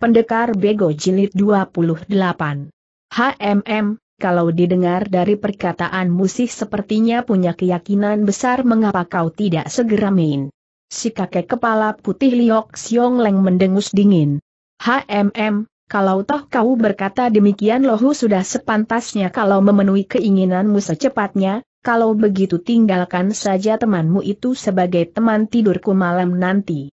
Pendekar Bego Jilid 28. HMM, kalau didengar dari perkataan musik sepertinya punya keyakinan besar mengapa kau tidak segera main. Si kakek kepala putih Liok Siong Leng mendengus dingin. HMM, kalau toh kau berkata demikian lohu sudah sepantasnya kalau memenuhi keinginanmu secepatnya, kalau begitu tinggalkan saja temanmu itu sebagai teman tidurku malam nanti.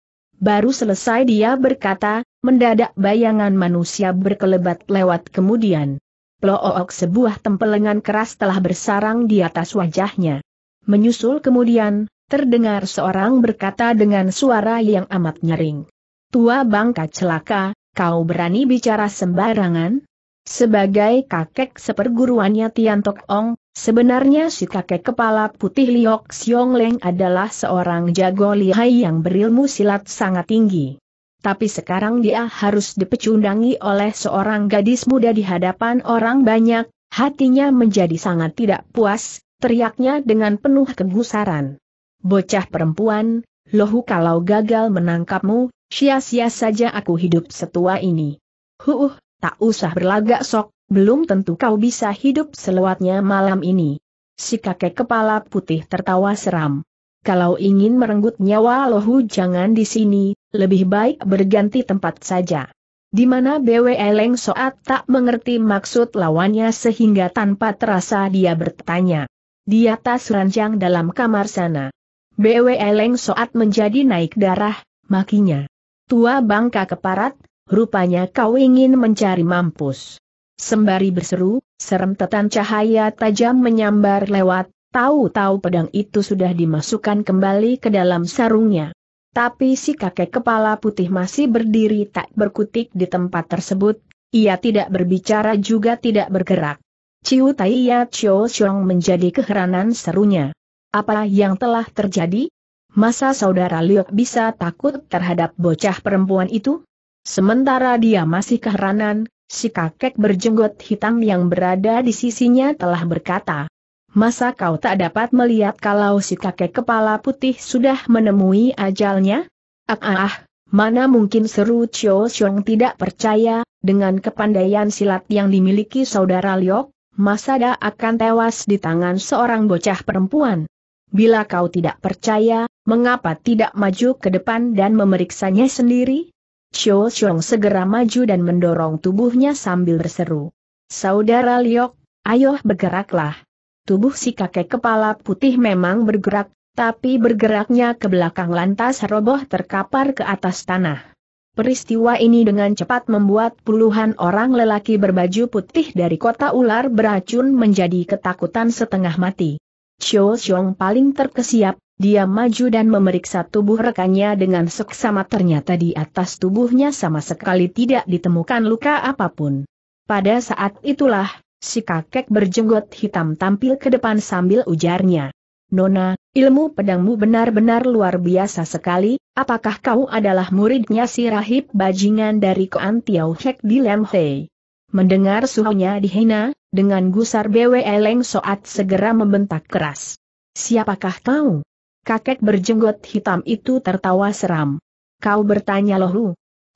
Baru selesai dia berkata, mendadak bayangan manusia berkelebat lewat kemudian. Plook sebuah tempelengan keras telah bersarang di atas wajahnya. Menyusul kemudian, terdengar seorang berkata dengan suara yang amat nyering. Tua bangka celaka, kau berani bicara sembarangan? Sebagai kakek seperguruannya Tiantok Ong, Sebenarnya si kakek kepala putih Liok Xiong Leng adalah seorang jago lihai yang berilmu silat sangat tinggi. Tapi sekarang dia harus dipecundangi oleh seorang gadis muda di hadapan orang banyak, hatinya menjadi sangat tidak puas, teriaknya dengan penuh kegusaran. Bocah perempuan, lohu kalau gagal menangkapmu, sia-sia saja aku hidup setua ini. Huh, tak usah berlagak sok, belum tentu kau bisa hidup selewatnya malam ini. Si kakek kepala putih tertawa seram. Kalau ingin merenggut nyawa lohu jangan di sini, lebih baik berganti tempat saja. Di mana BW Eleng Soat tak mengerti maksud lawannya sehingga tanpa terasa dia bertanya. Di atas ranjang dalam kamar sana. BW Eleng Soat menjadi naik darah, makinya. Tua bangka keparat, rupanya kau ingin mencari mampus. Sembari berseru, serem tetan cahaya tajam menyambar lewat, tahu-tahu pedang itu sudah dimasukkan kembali ke dalam sarungnya. Tapi si kakek kepala putih masih berdiri tak berkutik di tempat tersebut, ia tidak berbicara juga tidak bergerak. Ciu Tai Ya Chio Xiong menjadi keheranan serunya. Apa yang telah terjadi? Masa saudara Liok bisa takut terhadap bocah perempuan itu? Sementara dia masih keheranan, si kakek berjenggot hitam yang berada di sisinya telah berkata. Masa kau tak dapat melihat kalau si kakek kepala putih sudah menemui ajalnya? Ah, ah, ah mana mungkin seru Chio Xiong tidak percaya, dengan kepandaian silat yang dimiliki saudara Liok, Masada akan tewas di tangan seorang bocah perempuan. Bila kau tidak percaya, mengapa tidak maju ke depan dan memeriksanya sendiri? Chou Chong segera maju dan mendorong tubuhnya sambil berseru. Saudara Liok, ayo bergeraklah. Tubuh si kakek kepala putih memang bergerak, tapi bergeraknya ke belakang lantas roboh terkapar ke atas tanah. Peristiwa ini dengan cepat membuat puluhan orang lelaki berbaju putih dari kota ular beracun menjadi ketakutan setengah mati. Chou Xiong paling terkesiap, dia maju dan memeriksa tubuh rekannya dengan seksama ternyata di atas tubuhnya sama sekali tidak ditemukan luka apapun. Pada saat itulah, si kakek berjenggot hitam tampil ke depan sambil ujarnya. Nona, ilmu pedangmu benar-benar luar biasa sekali, apakah kau adalah muridnya si rahib bajingan dari Koan Tiau Hek di Lam Hei? Mendengar suhunya dihina, dengan gusar BW Eleng Soat segera membentak keras. Siapakah kau? Kakek berjenggot hitam itu tertawa seram. Kau bertanya loh lu.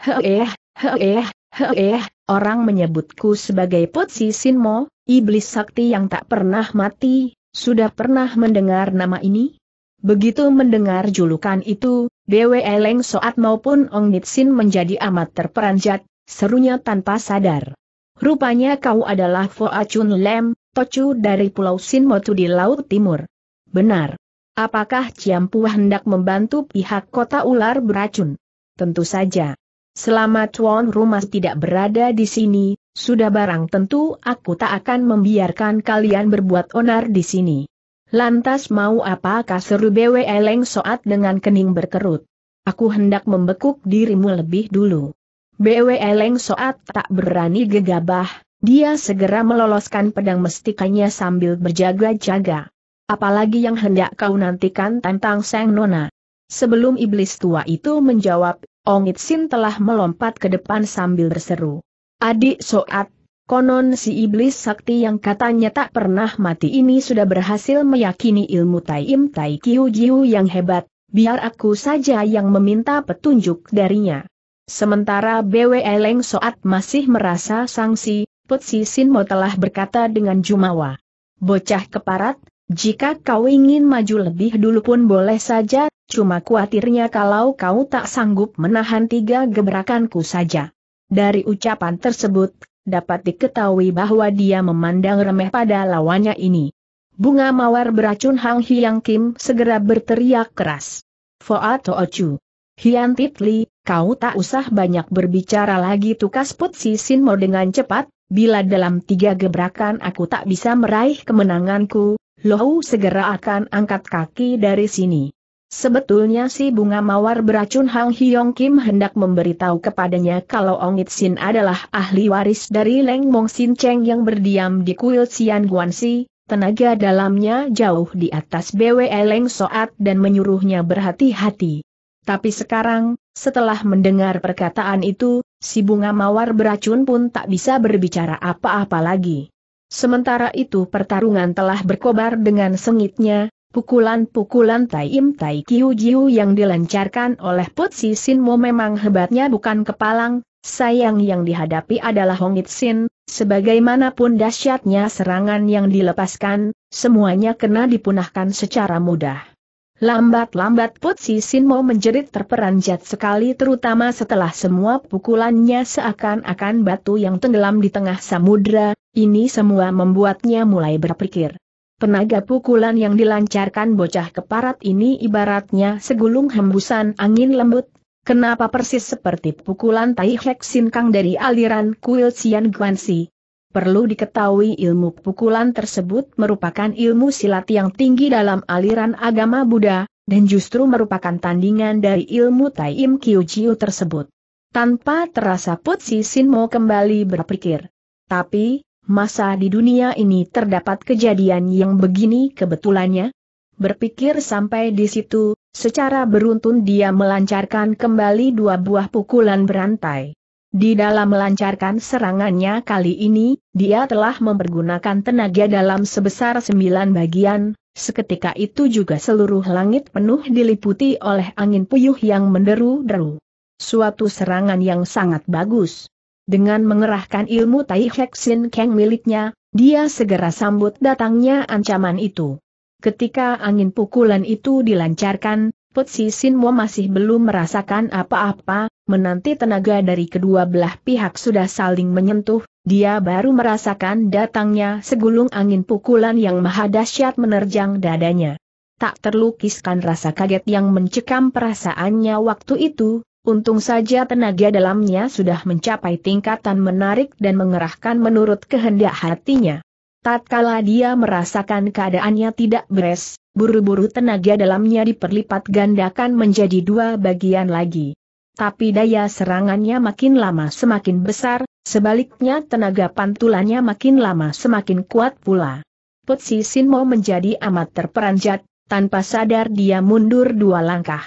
Heeh, heeh, heeh, orang menyebutku sebagai Potsi Sinmo, iblis sakti yang tak pernah mati, sudah pernah mendengar nama ini? Begitu mendengar julukan itu, BW Eleng Soat maupun Ong Nitsin menjadi amat terperanjat, serunya tanpa sadar. Rupanya kau adalah Foa Chun Lem, Tocu dari Pulau Sinmotu di Laut Timur. Benar. Apakah Ciampu hendak membantu pihak kota ular beracun? Tentu saja. Selama Tuan Rumas tidak berada di sini, sudah barang tentu aku tak akan membiarkan kalian berbuat onar di sini. Lantas mau apakah seru BW Eleng Soat dengan kening berkerut? Aku hendak membekuk dirimu lebih dulu. BW Eleng Soat tak berani gegabah, dia segera meloloskan pedang mestikanya sambil berjaga-jaga. Apalagi yang hendak kau nantikan tentang Sang Nona. Sebelum iblis tua itu menjawab, Ongit Sin telah melompat ke depan sambil berseru. Adik Soat, konon si iblis sakti yang katanya tak pernah mati ini sudah berhasil meyakini ilmu Tai Im Tai Kiu Jiu yang hebat, biar aku saja yang meminta petunjuk darinya. Sementara BW Leng Soat masih merasa sangsi, Putsi Sinmo telah berkata dengan jumawa. Bocah keparat, jika kau ingin maju lebih dulu pun boleh saja, cuma kuatirnya kalau kau tak sanggup menahan tiga gebrakanku saja. Dari ucapan tersebut, dapat diketahui bahwa dia memandang remeh pada lawannya ini. Bunga mawar beracun Hang Hyang Kim segera berteriak keras. Foa Toochu. Hian Titli, kau tak usah banyak berbicara lagi tukas Put Si Sinmo dengan cepat, bila dalam tiga gebrakan aku tak bisa meraih kemenanganku, Lohu segera akan angkat kaki dari sini. Sebetulnya si bunga mawar beracun Hang Hyong Kim hendak memberitahu kepadanya kalau Ong Sin adalah ahli waris dari Leng Mong Sin Cheng yang berdiam di kuil Guan Si. tenaga dalamnya jauh di atas BWE Leng Soat dan menyuruhnya berhati-hati. Tapi sekarang, setelah mendengar perkataan itu, si bunga mawar beracun pun tak bisa berbicara apa-apa lagi. Sementara itu pertarungan telah berkobar dengan sengitnya, pukulan-pukulan Tai Im Tai Kiu Jiu yang dilancarkan oleh Sin Sinmo memang hebatnya bukan kepalang, sayang yang dihadapi adalah Hong It Sin, sebagaimanapun dahsyatnya serangan yang dilepaskan, semuanya kena dipunahkan secara mudah. Lambat-lambat Putsi Sinmo menjerit terperanjat sekali terutama setelah semua pukulannya seakan-akan batu yang tenggelam di tengah samudra, ini semua membuatnya mulai berpikir. Penaga pukulan yang dilancarkan bocah keparat ini ibaratnya segulung hembusan angin lembut, kenapa persis seperti pukulan Tai Hek Sin Kang dari aliran kuil Xian Guanxi. Perlu diketahui ilmu pukulan tersebut merupakan ilmu silat yang tinggi dalam aliran agama Buddha, dan justru merupakan tandingan dari ilmu Tai Im Kyu Jiu tersebut. Tanpa terasa put si Mo kembali berpikir. Tapi, masa di dunia ini terdapat kejadian yang begini kebetulannya? Berpikir sampai di situ, secara beruntun dia melancarkan kembali dua buah pukulan berantai. Di dalam melancarkan serangannya kali ini, dia telah mempergunakan tenaga dalam sebesar sembilan bagian, seketika itu juga seluruh langit penuh diliputi oleh angin puyuh yang menderu-deru. Suatu serangan yang sangat bagus. Dengan mengerahkan ilmu Tai Heksin Kang miliknya, dia segera sambut datangnya ancaman itu. Ketika angin pukulan itu dilancarkan, Putsi Sinmo masih belum merasakan apa-apa, menanti tenaga dari kedua belah pihak sudah saling menyentuh, dia baru merasakan datangnya segulung angin pukulan yang maha dahsyat menerjang dadanya. Tak terlukiskan rasa kaget yang mencekam perasaannya waktu itu, untung saja tenaga dalamnya sudah mencapai tingkatan menarik dan mengerahkan menurut kehendak hatinya. Tatkala dia merasakan keadaannya tidak beres, buru-buru tenaga dalamnya diperlipat gandakan menjadi dua bagian lagi. Tapi daya serangannya makin lama semakin besar, sebaliknya tenaga pantulannya makin lama semakin kuat pula. Putsi Sinmo menjadi amat terperanjat, tanpa sadar dia mundur dua langkah.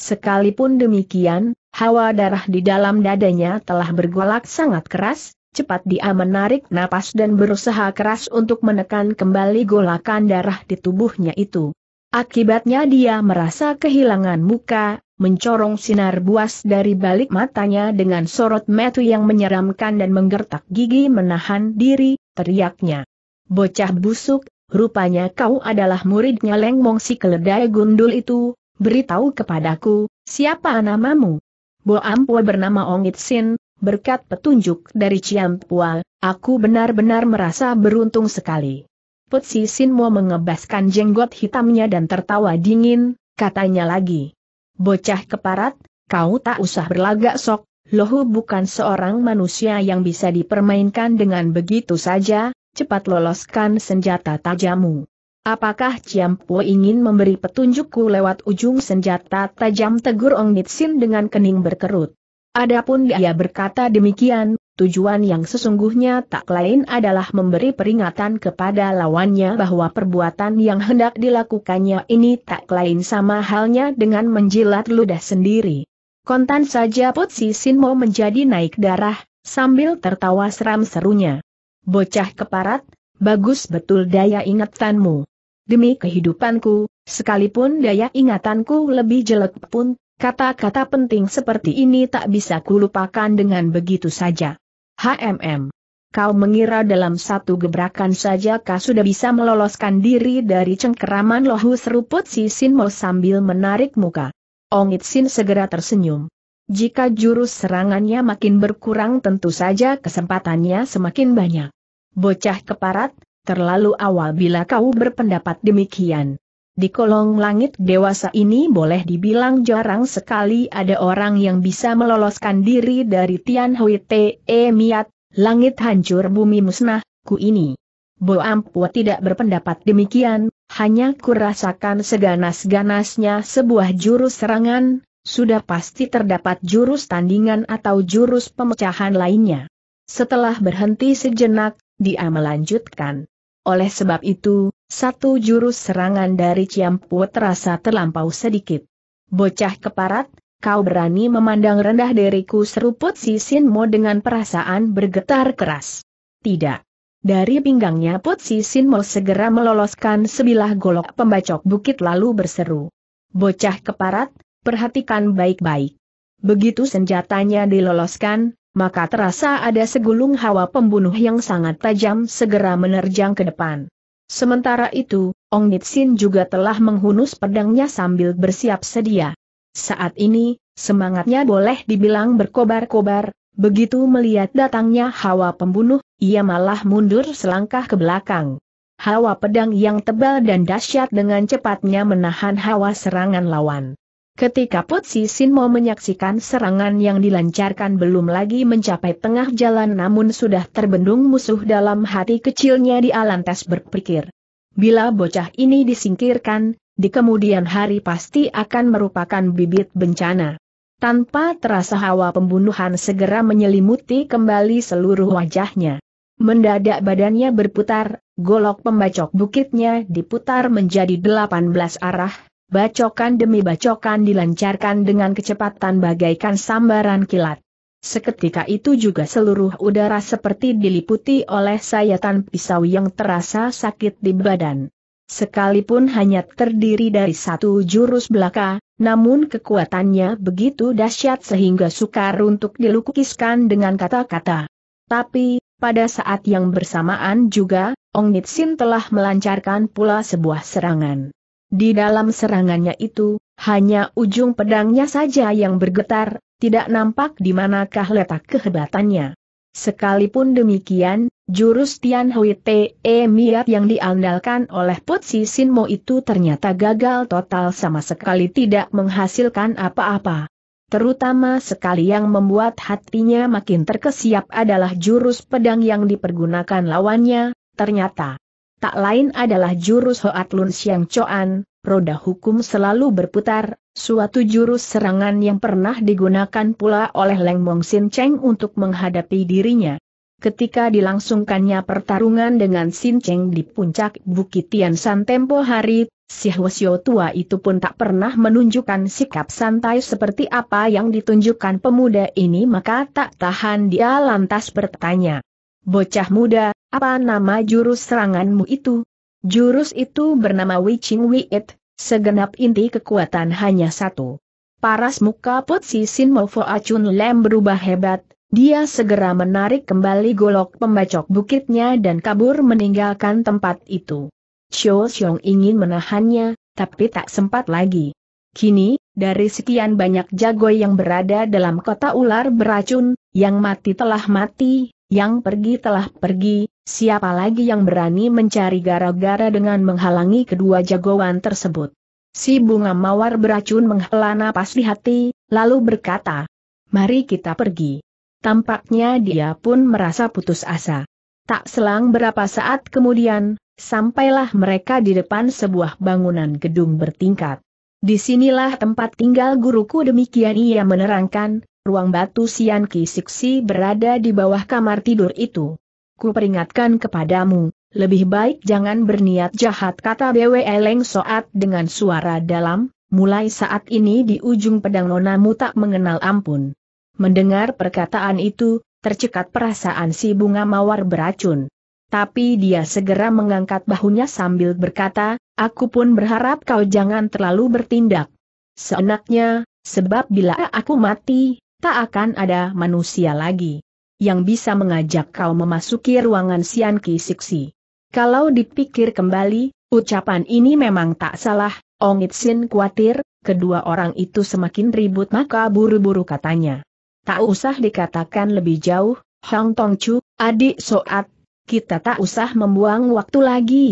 Sekalipun demikian, hawa darah di dalam dadanya telah bergolak sangat keras, cepat dia menarik napas dan berusaha keras untuk menekan kembali golakan darah di tubuhnya itu. Akibatnya dia merasa kehilangan muka, mencorong sinar buas dari balik matanya dengan sorot metu yang menyeramkan dan menggertak gigi menahan diri, teriaknya. Bocah busuk, rupanya kau adalah muridnya Leng Mongsi si keledai gundul itu, beritahu kepadaku, siapa namamu? Bo Ampua bernama Ongit Sin, berkat petunjuk dari Pua, aku benar-benar merasa beruntung sekali. Putsi Sin Mo mengebaskan jenggot hitamnya dan tertawa dingin, katanya lagi. Bocah keparat, kau tak usah berlagak sok, Lohu bukan seorang manusia yang bisa dipermainkan dengan begitu saja, cepat loloskan senjata tajammu. Apakah Po ingin memberi petunjukku lewat ujung senjata tajam tegur Ong Nitsin dengan kening berkerut? Adapun dia berkata demikian, Tujuan yang sesungguhnya tak lain adalah memberi peringatan kepada lawannya bahwa perbuatan yang hendak dilakukannya ini tak lain sama halnya dengan menjilat ludah sendiri. Kontan saja Putsi Sinmo menjadi naik darah, sambil tertawa seram serunya. Bocah keparat, bagus betul daya ingatanmu. Demi kehidupanku, sekalipun daya ingatanku lebih jelek pun Kata-kata penting seperti ini tak bisa kulupakan dengan begitu saja. HMM. Kau mengira dalam satu gebrakan saja kau sudah bisa meloloskan diri dari cengkeraman lohu seruput si Sinmo sambil menarik muka. Ongit Sin segera tersenyum. Jika jurus serangannya makin berkurang tentu saja kesempatannya semakin banyak. Bocah keparat, terlalu awal bila kau berpendapat demikian. Di kolong langit dewasa ini boleh dibilang jarang sekali ada orang yang bisa meloloskan diri dari Tian Hui Te e Miat, langit hancur bumi musnah, ku ini. Bo Ampua tidak berpendapat demikian, hanya kurasakan seganas-ganasnya sebuah jurus serangan, sudah pasti terdapat jurus tandingan atau jurus pemecahan lainnya. Setelah berhenti sejenak, dia melanjutkan. Oleh sebab itu, satu jurus serangan dari Ciampu terasa terlampau sedikit. Bocah keparat, kau berani memandang rendah diriku seruput si Sinmo dengan perasaan bergetar keras. Tidak. Dari pinggangnya Put si Sinmo segera meloloskan sebilah golok pembacok bukit lalu berseru. Bocah keparat, perhatikan baik-baik. Begitu senjatanya diloloskan, maka terasa ada segulung hawa pembunuh yang sangat tajam segera menerjang ke depan. Sementara itu, Ong Nitsin juga telah menghunus pedangnya sambil bersiap sedia. Saat ini, semangatnya boleh dibilang berkobar-kobar, begitu melihat datangnya hawa pembunuh, ia malah mundur selangkah ke belakang. Hawa pedang yang tebal dan dahsyat dengan cepatnya menahan hawa serangan lawan. Ketika Putsi Sin mau menyaksikan serangan yang dilancarkan belum lagi mencapai tengah jalan namun sudah terbendung musuh dalam hati kecilnya di Alantes berpikir. Bila bocah ini disingkirkan, di kemudian hari pasti akan merupakan bibit bencana. Tanpa terasa hawa pembunuhan segera menyelimuti kembali seluruh wajahnya. Mendadak badannya berputar, golok pembacok bukitnya diputar menjadi 18 arah, Bacokan demi bacokan dilancarkan dengan kecepatan bagaikan sambaran kilat. Seketika itu juga seluruh udara seperti diliputi oleh sayatan pisau yang terasa sakit di badan. Sekalipun hanya terdiri dari satu jurus belaka, namun kekuatannya begitu dahsyat sehingga sukar untuk dilukiskan dengan kata-kata. Tapi, pada saat yang bersamaan juga, Ong Nitsin telah melancarkan pula sebuah serangan. Di dalam serangannya itu, hanya ujung pedangnya saja yang bergetar, tidak nampak di manakah letak kehebatannya. Sekalipun demikian, jurus Tian Hui Te e Miat yang diandalkan oleh Putsi Sinmo itu ternyata gagal total sama sekali tidak menghasilkan apa-apa. Terutama sekali yang membuat hatinya makin terkesiap adalah jurus pedang yang dipergunakan lawannya, ternyata tak lain adalah jurus Hoat Lun Siang Coan, roda hukum selalu berputar, suatu jurus serangan yang pernah digunakan pula oleh Leng Mong Sin Cheng untuk menghadapi dirinya. Ketika dilangsungkannya pertarungan dengan Sin Cheng di puncak Bukit Tian San tempo hari, si Hwasyo tua itu pun tak pernah menunjukkan sikap santai seperti apa yang ditunjukkan pemuda ini maka tak tahan dia lantas bertanya. Bocah muda, apa nama jurus seranganmu itu? Jurus itu bernama Wiching Wiit, segenap inti kekuatan hanya satu. Paras muka Si Sin Mofo Acun Lem berubah hebat, dia segera menarik kembali golok pembacok bukitnya dan kabur meninggalkan tempat itu. Chou Xiong ingin menahannya, tapi tak sempat lagi. Kini, dari sekian banyak jago yang berada dalam kota ular beracun, yang mati telah mati, yang pergi telah pergi, siapa lagi yang berani mencari gara-gara dengan menghalangi kedua jagoan tersebut. Si bunga mawar beracun menghela napas di hati, lalu berkata, mari kita pergi. Tampaknya dia pun merasa putus asa. Tak selang berapa saat kemudian, sampailah mereka di depan sebuah bangunan gedung bertingkat. Disinilah tempat tinggal guruku demikian ia menerangkan, ruang batu Sian Kisiksi berada di bawah kamar tidur itu. Ku peringatkan kepadamu, lebih baik jangan berniat jahat kata Bwe Leng Soat dengan suara dalam, mulai saat ini di ujung pedang nonamu tak mengenal ampun. Mendengar perkataan itu, tercekat perasaan si bunga mawar beracun. Tapi dia segera mengangkat bahunya sambil berkata, aku pun berharap kau jangan terlalu bertindak. Seenaknya, sebab bila aku mati, tak akan ada manusia lagi yang bisa mengajak kau memasuki ruangan Sian Ki Siksi. Kalau dipikir kembali, ucapan ini memang tak salah, Ong Itsin khawatir, kedua orang itu semakin ribut maka buru-buru katanya. Tak usah dikatakan lebih jauh, Hong Tong Chu, adik Soat, kita tak usah membuang waktu lagi.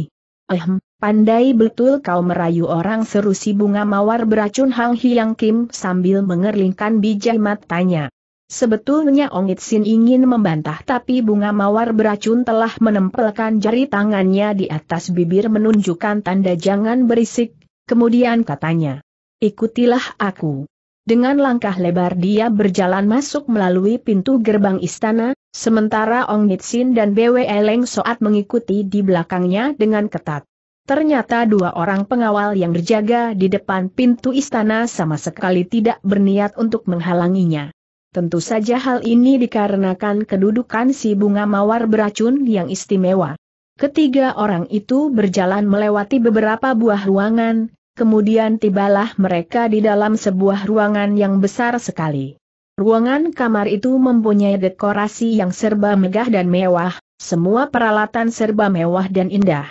Ehem, Pandai betul kau merayu orang seru si bunga mawar beracun Hang Hyang Kim sambil mengerlingkan bijak matanya. Sebetulnya Ong Sin ingin membantah tapi bunga mawar beracun telah menempelkan jari tangannya di atas bibir menunjukkan tanda jangan berisik, kemudian katanya. Ikutilah aku. Dengan langkah lebar dia berjalan masuk melalui pintu gerbang istana, sementara Ong Sin dan Bwe Leng Soat mengikuti di belakangnya dengan ketat. Ternyata dua orang pengawal yang berjaga di depan pintu istana sama sekali tidak berniat untuk menghalanginya. Tentu saja hal ini dikarenakan kedudukan si bunga mawar beracun yang istimewa. Ketiga orang itu berjalan melewati beberapa buah ruangan, kemudian tibalah mereka di dalam sebuah ruangan yang besar sekali. Ruangan kamar itu mempunyai dekorasi yang serba megah dan mewah, semua peralatan serba mewah dan indah.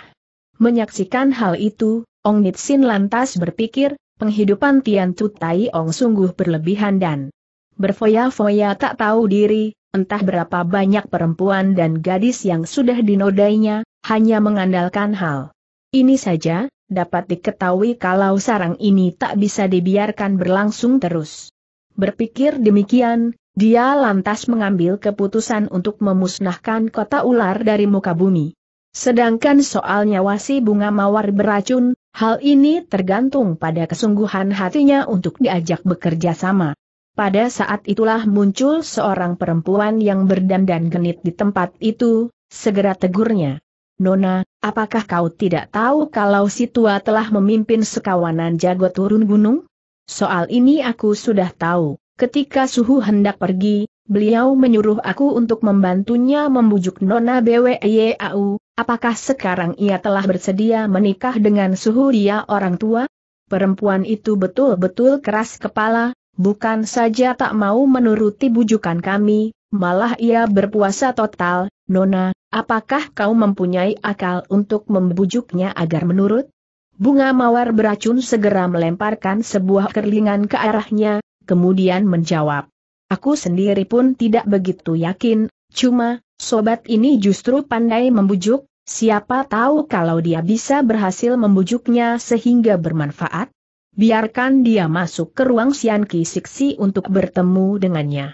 Menyaksikan hal itu, Ong Nitsin lantas berpikir, penghidupan Tian Tu Tai Ong sungguh berlebihan dan berfoya-foya tak tahu diri, entah berapa banyak perempuan dan gadis yang sudah dinodainya, hanya mengandalkan hal. Ini saja, dapat diketahui kalau sarang ini tak bisa dibiarkan berlangsung terus. Berpikir demikian, dia lantas mengambil keputusan untuk memusnahkan kota ular dari muka bumi. Sedangkan soal nyawa si bunga mawar beracun, hal ini tergantung pada kesungguhan hatinya untuk diajak bekerja sama. Pada saat itulah muncul seorang perempuan yang berdandan genit di tempat itu, segera tegurnya. Nona, apakah kau tidak tahu kalau si tua telah memimpin sekawanan jago turun gunung? Soal ini aku sudah tahu, ketika suhu hendak pergi, beliau menyuruh aku untuk membantunya membujuk Nona BWYAU, apakah sekarang ia telah bersedia menikah dengan suhu dia orang tua? Perempuan itu betul-betul keras kepala, bukan saja tak mau menuruti bujukan kami, malah ia berpuasa total, Nona, apakah kau mempunyai akal untuk membujuknya agar menurut? Bunga mawar beracun segera melemparkan sebuah kerlingan ke arahnya, kemudian menjawab. Aku sendiri pun tidak begitu yakin, cuma, sobat ini justru pandai membujuk, siapa tahu kalau dia bisa berhasil membujuknya sehingga bermanfaat? Biarkan dia masuk ke ruang Sianki Siksi untuk bertemu dengannya.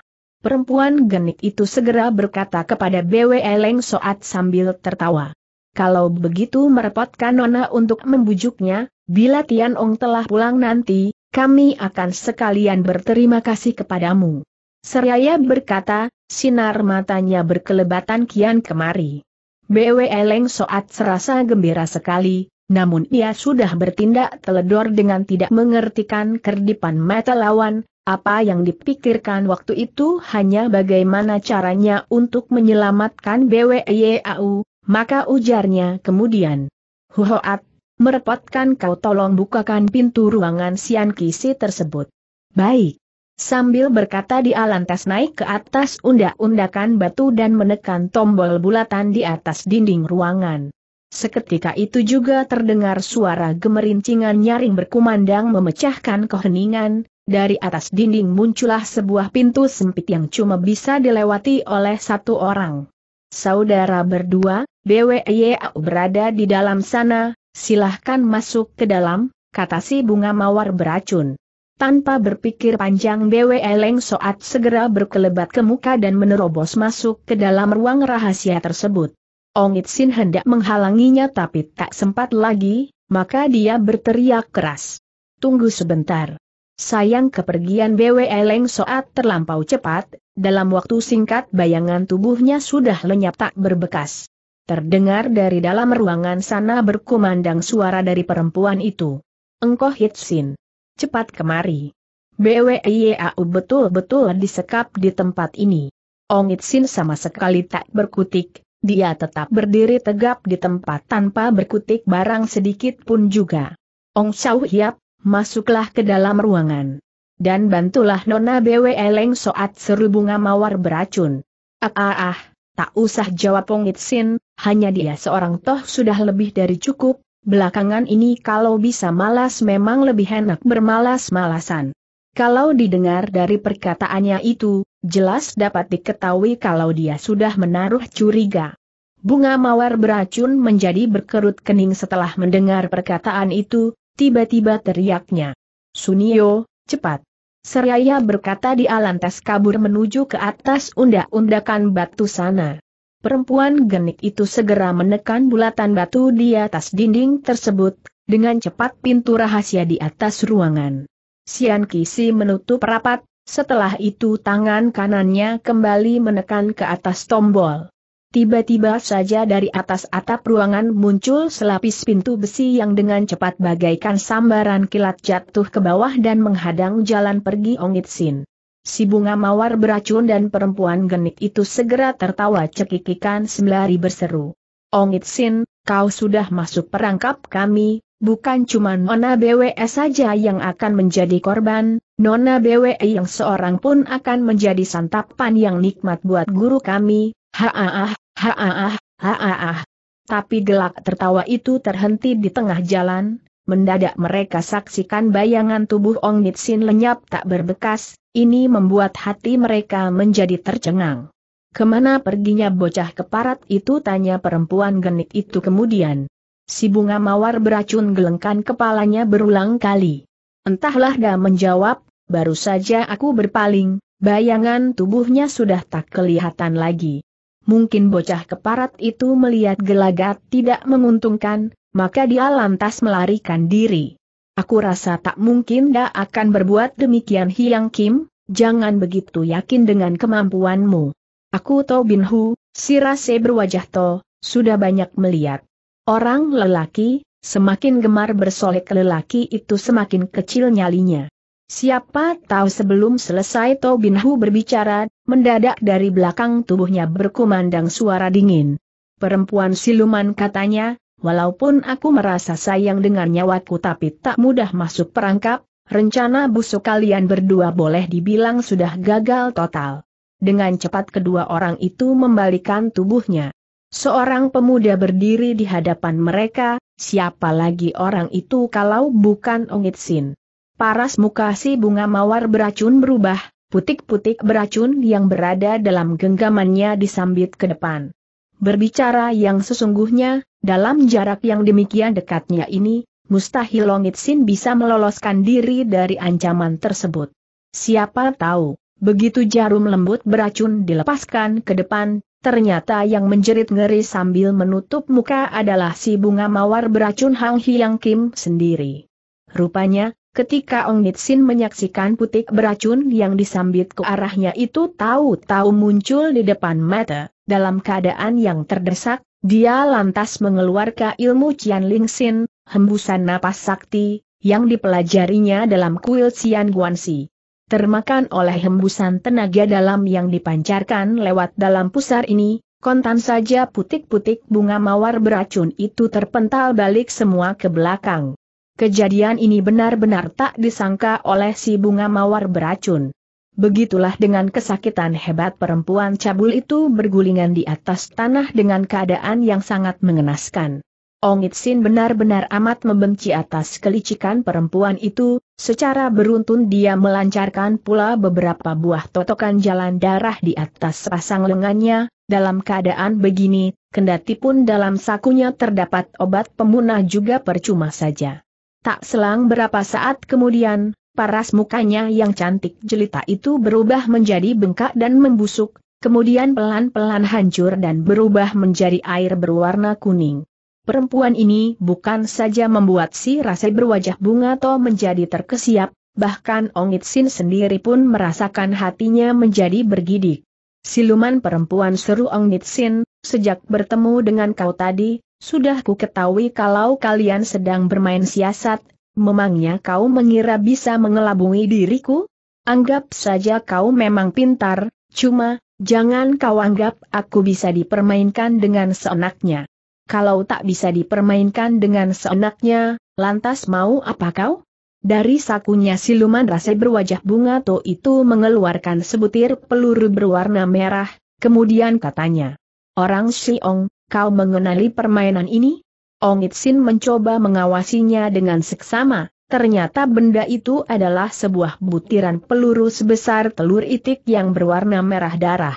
Perempuan genit itu segera berkata kepada Bwe Leng Soat sambil tertawa. Kalau begitu merepotkan Nona untuk membujuknya, bila Tian Ong telah pulang nanti, kami akan sekalian berterima kasih kepadamu. Seraya berkata, sinar matanya berkelebatan kian kemari. BW Eleng Soat serasa gembira sekali, namun ia sudah bertindak teledor dengan tidak mengertikan kerdipan mata lawan, apa yang dipikirkan waktu itu hanya bagaimana caranya untuk menyelamatkan BW Yau, maka ujarnya kemudian. Huhoat, merepotkan kau tolong bukakan pintu ruangan Sian Kisi tersebut. Baik. Sambil berkata dia lantas naik ke atas undak-undakan batu dan menekan tombol bulatan di atas dinding ruangan. Seketika itu juga terdengar suara gemerincingan nyaring berkumandang memecahkan keheningan, dari atas dinding muncullah sebuah pintu sempit yang cuma bisa dilewati oleh satu orang. Saudara berdua, BWYAU berada di dalam sana, silahkan masuk ke dalam, kata si bunga mawar beracun. Tanpa berpikir panjang Bwe Leng Soat segera berkelebat ke muka dan menerobos masuk ke dalam ruang rahasia tersebut. Ong Sin hendak menghalanginya tapi tak sempat lagi, maka dia berteriak keras. Tunggu sebentar. Sayang kepergian Bwe Leng Soat terlampau cepat, dalam waktu singkat bayangan tubuhnya sudah lenyap tak berbekas. Terdengar dari dalam ruangan sana berkumandang suara dari perempuan itu. Engkau Hitsin cepat kemari. BWIAU betul-betul disekap di tempat ini. Ongit Sin sama sekali tak berkutik, dia tetap berdiri tegap di tempat tanpa berkutik barang sedikit pun juga. Ong Chau Hiap, masuklah ke dalam ruangan. Dan bantulah Nona BW Eleng Soat seru bunga mawar beracun. Ah ah ah, tak usah jawab Ong Itsin, Sin, hanya dia seorang toh sudah lebih dari cukup, belakangan ini kalau bisa malas memang lebih enak bermalas-malasan. Kalau didengar dari perkataannya itu, jelas dapat diketahui kalau dia sudah menaruh curiga. Bunga mawar beracun menjadi berkerut kening setelah mendengar perkataan itu, tiba-tiba teriaknya. Sunio, cepat. Seraya berkata di lantas kabur menuju ke atas undak-undakan batu sana. Perempuan genik itu segera menekan bulatan batu di atas dinding tersebut, dengan cepat pintu rahasia di atas ruangan. Sian Kisi menutup rapat, setelah itu tangan kanannya kembali menekan ke atas tombol. Tiba-tiba saja dari atas atap ruangan muncul selapis pintu besi yang dengan cepat bagaikan sambaran kilat jatuh ke bawah dan menghadang jalan pergi Ongit Sin. Si bunga mawar beracun dan perempuan genit itu segera tertawa cekikikan sembari berseru. Ong Itsin, kau sudah masuk perangkap kami, bukan cuma Nona BWE saja yang akan menjadi korban, Nona BWE yang seorang pun akan menjadi santapan yang nikmat buat guru kami, haaah, haaah, haaah. Tapi gelak tertawa itu terhenti di tengah jalan, mendadak mereka saksikan bayangan tubuh Ong Nitsin lenyap tak berbekas, ini membuat hati mereka menjadi tercengang. Kemana perginya bocah keparat itu tanya perempuan genit itu kemudian. Si bunga mawar beracun gelengkan kepalanya berulang kali. Entahlah gak menjawab, baru saja aku berpaling, bayangan tubuhnya sudah tak kelihatan lagi. Mungkin bocah keparat itu melihat gelagat tidak menguntungkan, maka dia lantas melarikan diri. Aku rasa tak mungkin dia akan berbuat demikian Hyang Kim, jangan begitu yakin dengan kemampuanmu. Aku Tau Bin Hu, Rase berwajah To, sudah banyak melihat. Orang lelaki, semakin gemar bersolek lelaki itu semakin kecil nyalinya. Siapa tahu sebelum selesai Tau Bin Hu berbicara, mendadak dari belakang tubuhnya berkumandang suara dingin. Perempuan siluman katanya, Walaupun aku merasa sayang dengan nyawaku tapi tak mudah masuk perangkap, rencana busuk kalian berdua boleh dibilang sudah gagal total. Dengan cepat kedua orang itu membalikan tubuhnya. Seorang pemuda berdiri di hadapan mereka, siapa lagi orang itu kalau bukan Ongit Sin. Paras muka si bunga mawar beracun berubah, putik-putik beracun yang berada dalam genggamannya disambit ke depan. Berbicara yang sesungguhnya, dalam jarak yang demikian dekatnya ini, mustahil Longit Sin bisa meloloskan diri dari ancaman tersebut. Siapa tahu, begitu jarum lembut beracun dilepaskan ke depan, ternyata yang menjerit ngeri sambil menutup muka adalah si bunga mawar beracun Hang Hyang Kim sendiri. Rupanya, Ketika Ong Nitsin menyaksikan putik beracun yang disambit ke arahnya itu tahu-tahu muncul di depan mata, dalam keadaan yang terdesak, dia lantas mengeluarkan ilmu Cian Ling Sin, hembusan napas sakti, yang dipelajarinya dalam kuil Cian Guanxi. Termakan oleh hembusan tenaga dalam yang dipancarkan lewat dalam pusar ini, kontan saja putik-putik bunga mawar beracun itu terpental balik semua ke belakang. Kejadian ini benar-benar tak disangka oleh si bunga mawar beracun. Begitulah dengan kesakitan hebat perempuan cabul itu bergulingan di atas tanah dengan keadaan yang sangat mengenaskan. Ong Itsin benar-benar amat membenci atas kelicikan perempuan itu, secara beruntun dia melancarkan pula beberapa buah totokan jalan darah di atas pasang lengannya, dalam keadaan begini, kendati pun dalam sakunya terdapat obat pemunah juga percuma saja. Tak selang berapa saat kemudian, paras mukanya yang cantik jelita itu berubah menjadi bengkak dan membusuk, kemudian pelan-pelan hancur dan berubah menjadi air berwarna kuning. Perempuan ini bukan saja membuat si rasa berwajah bunga to menjadi terkesiap, bahkan Ongit Sin sendiri pun merasakan hatinya menjadi bergidik. Siluman perempuan seru Ongit Sin, sejak bertemu dengan kau tadi, sudah ku ketahui kalau kalian sedang bermain siasat, Memangnya kau mengira bisa mengelabui diriku? Anggap saja kau memang pintar, cuma, jangan kau anggap aku bisa dipermainkan dengan seenaknya. Kalau tak bisa dipermainkan dengan seenaknya, lantas mau apa kau? Dari sakunya siluman rasa berwajah bunga to itu mengeluarkan sebutir peluru berwarna merah, kemudian katanya. Orang Siong, kau mengenali permainan ini? Ong Itsin mencoba mengawasinya dengan seksama, ternyata benda itu adalah sebuah butiran peluru sebesar telur itik yang berwarna merah darah.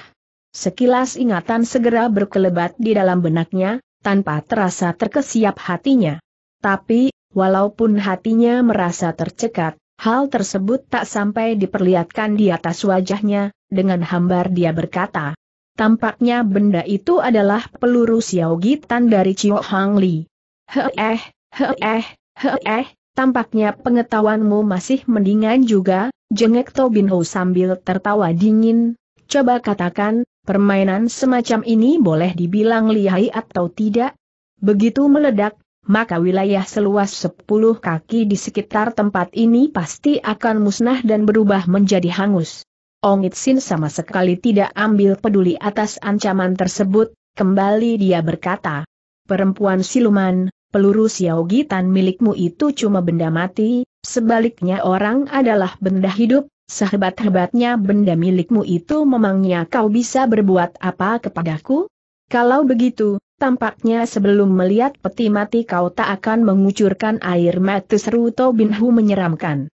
Sekilas ingatan segera berkelebat di dalam benaknya, tanpa terasa terkesiap hatinya. Tapi, walaupun hatinya merasa tercekat, hal tersebut tak sampai diperlihatkan di atas wajahnya, dengan hambar dia berkata, Tampaknya benda itu adalah peluru Gitan dari Chiu Hang Li. He eh, he eh, he eh, tampaknya pengetahuanmu masih mendingan juga, jengek Tobinho sambil tertawa dingin. Coba katakan, permainan semacam ini boleh dibilang lihai atau tidak? Begitu meledak, maka wilayah seluas 10 kaki di sekitar tempat ini pasti akan musnah dan berubah menjadi hangus. Ong Itsin sama sekali tidak ambil peduli atas ancaman tersebut, kembali dia berkata, Perempuan siluman, peluru siaugitan milikmu itu cuma benda mati, sebaliknya orang adalah benda hidup, sehebat-hebatnya benda milikmu itu memangnya kau bisa berbuat apa kepadaku? Kalau begitu, tampaknya sebelum melihat peti mati kau tak akan mengucurkan air mata seru Hu menyeramkan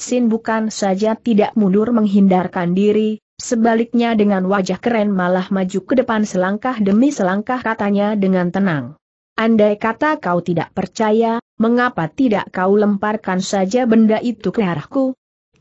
sin bukan saja tidak mundur menghindarkan diri, sebaliknya dengan wajah keren malah maju ke depan selangkah demi selangkah katanya dengan tenang. Andai kata kau tidak percaya, mengapa tidak kau lemparkan saja benda itu ke arahku?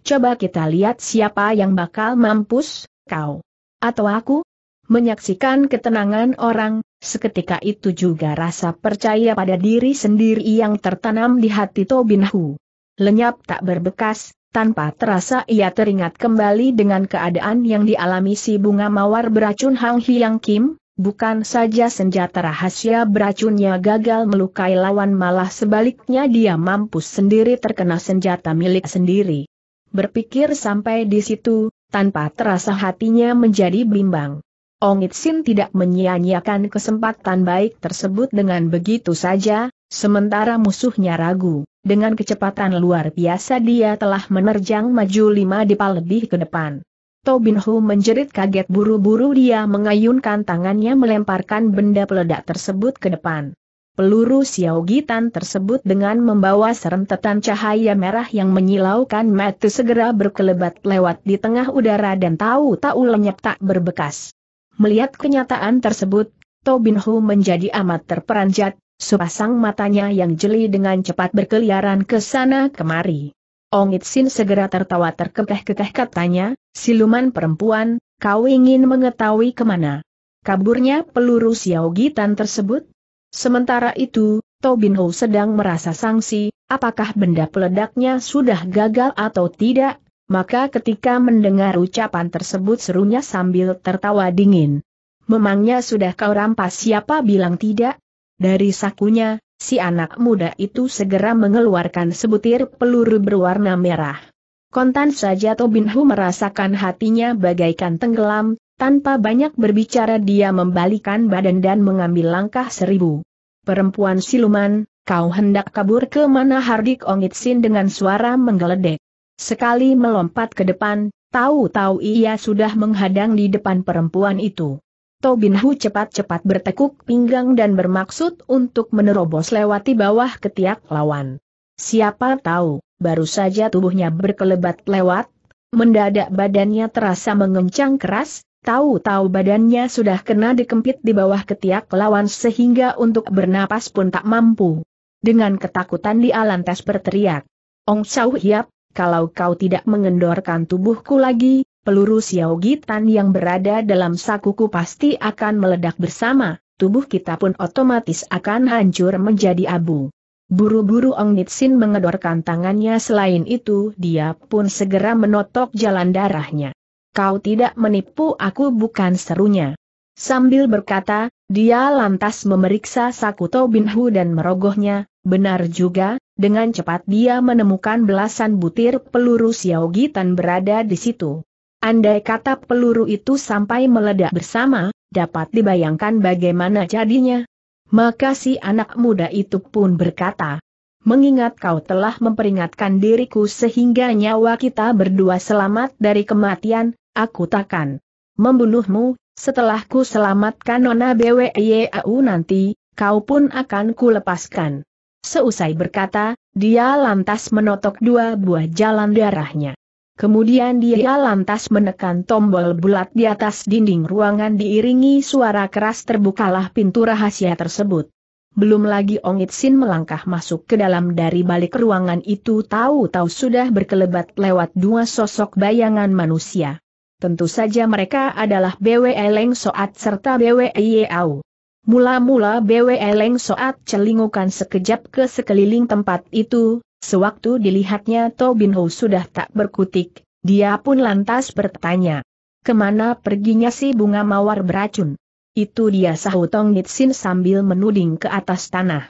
Coba kita lihat siapa yang bakal mampus, kau. Atau aku? Menyaksikan ketenangan orang, seketika itu juga rasa percaya pada diri sendiri yang tertanam di hati Tobin Hu lenyap tak berbekas, tanpa terasa ia teringat kembali dengan keadaan yang dialami si bunga mawar beracun Hang Hyang Kim, bukan saja senjata rahasia beracunnya gagal melukai lawan malah sebaliknya dia mampus sendiri terkena senjata milik sendiri. Berpikir sampai di situ, tanpa terasa hatinya menjadi bimbang. Ongit Sin tidak menyia-nyiakan kesempatan baik tersebut dengan begitu saja, Sementara musuhnya ragu, dengan kecepatan luar biasa dia telah menerjang maju lima depa lebih ke depan. Tobin Hu menjerit kaget buru-buru dia mengayunkan tangannya melemparkan benda peledak tersebut ke depan. Peluru Xiao Gitan tersebut dengan membawa serentetan cahaya merah yang menyilaukan mata segera berkelebat lewat di tengah udara dan tahu-tahu lenyap tak berbekas. Melihat kenyataan tersebut, Tobin Hu menjadi amat terperanjat, Sepasang matanya yang jeli dengan cepat berkeliaran ke sana kemari. Ong Itsin segera tertawa terkekeh-kekeh katanya, siluman perempuan, kau ingin mengetahui kemana? Kaburnya peluru Xiao Gitan tersebut? Sementara itu, Tobin Ho sedang merasa sangsi, apakah benda peledaknya sudah gagal atau tidak? Maka ketika mendengar ucapan tersebut serunya sambil tertawa dingin. Memangnya sudah kau rampas siapa bilang tidak? Dari sakunya, si anak muda itu segera mengeluarkan sebutir peluru berwarna merah. Kontan saja Tobin Hu merasakan hatinya bagaikan tenggelam, tanpa banyak berbicara dia membalikan badan dan mengambil langkah seribu. Perempuan siluman, kau hendak kabur ke mana Hardik Ongitsin dengan suara menggeledek. Sekali melompat ke depan, tahu-tahu ia sudah menghadang di depan perempuan itu. Tobin Hu cepat-cepat bertekuk pinggang dan bermaksud untuk menerobos lewati bawah ketiak lawan. Siapa tahu, baru saja tubuhnya berkelebat lewat, mendadak badannya terasa mengencang keras, tahu-tahu badannya sudah kena dikempit di bawah ketiak lawan sehingga untuk bernapas pun tak mampu. Dengan ketakutan dia lantas berteriak. Ong Sau Hiap, kalau kau tidak mengendorkan tubuhku lagi, peluru Xiao Gitan yang berada dalam sakuku pasti akan meledak bersama, tubuh kita pun otomatis akan hancur menjadi abu. Buru-buru Ong Nitsin mengedorkan tangannya selain itu dia pun segera menotok jalan darahnya. Kau tidak menipu aku bukan serunya. Sambil berkata, dia lantas memeriksa Sakuto Binhu dan merogohnya, benar juga, dengan cepat dia menemukan belasan butir peluru Xiao Gitan berada di situ. Andai kata peluru itu sampai meledak bersama, dapat dibayangkan bagaimana jadinya. Maka si anak muda itu pun berkata, Mengingat kau telah memperingatkan diriku sehingga nyawa kita berdua selamat dari kematian, aku takkan membunuhmu, setelah ku selamatkan Nona BWYAU nanti, kau pun akan ku lepaskan. Seusai berkata, dia lantas menotok dua buah jalan darahnya. Kemudian dia lantas menekan tombol bulat di atas dinding ruangan diiringi suara keras terbukalah pintu rahasia tersebut. Belum lagi Ong Itsin melangkah masuk ke dalam dari balik ruangan itu tahu-tahu sudah berkelebat lewat dua sosok bayangan manusia. Tentu saja mereka adalah Bwe Leng Soat serta Bwe Yeau. Mula-mula Bwe Leng Soat celingukan sekejap ke sekeliling tempat itu, Sewaktu dilihatnya Tobin Ho sudah tak berkutik, dia pun lantas bertanya. Kemana perginya si bunga mawar beracun? Itu dia sahutong Nitsin sambil menuding ke atas tanah.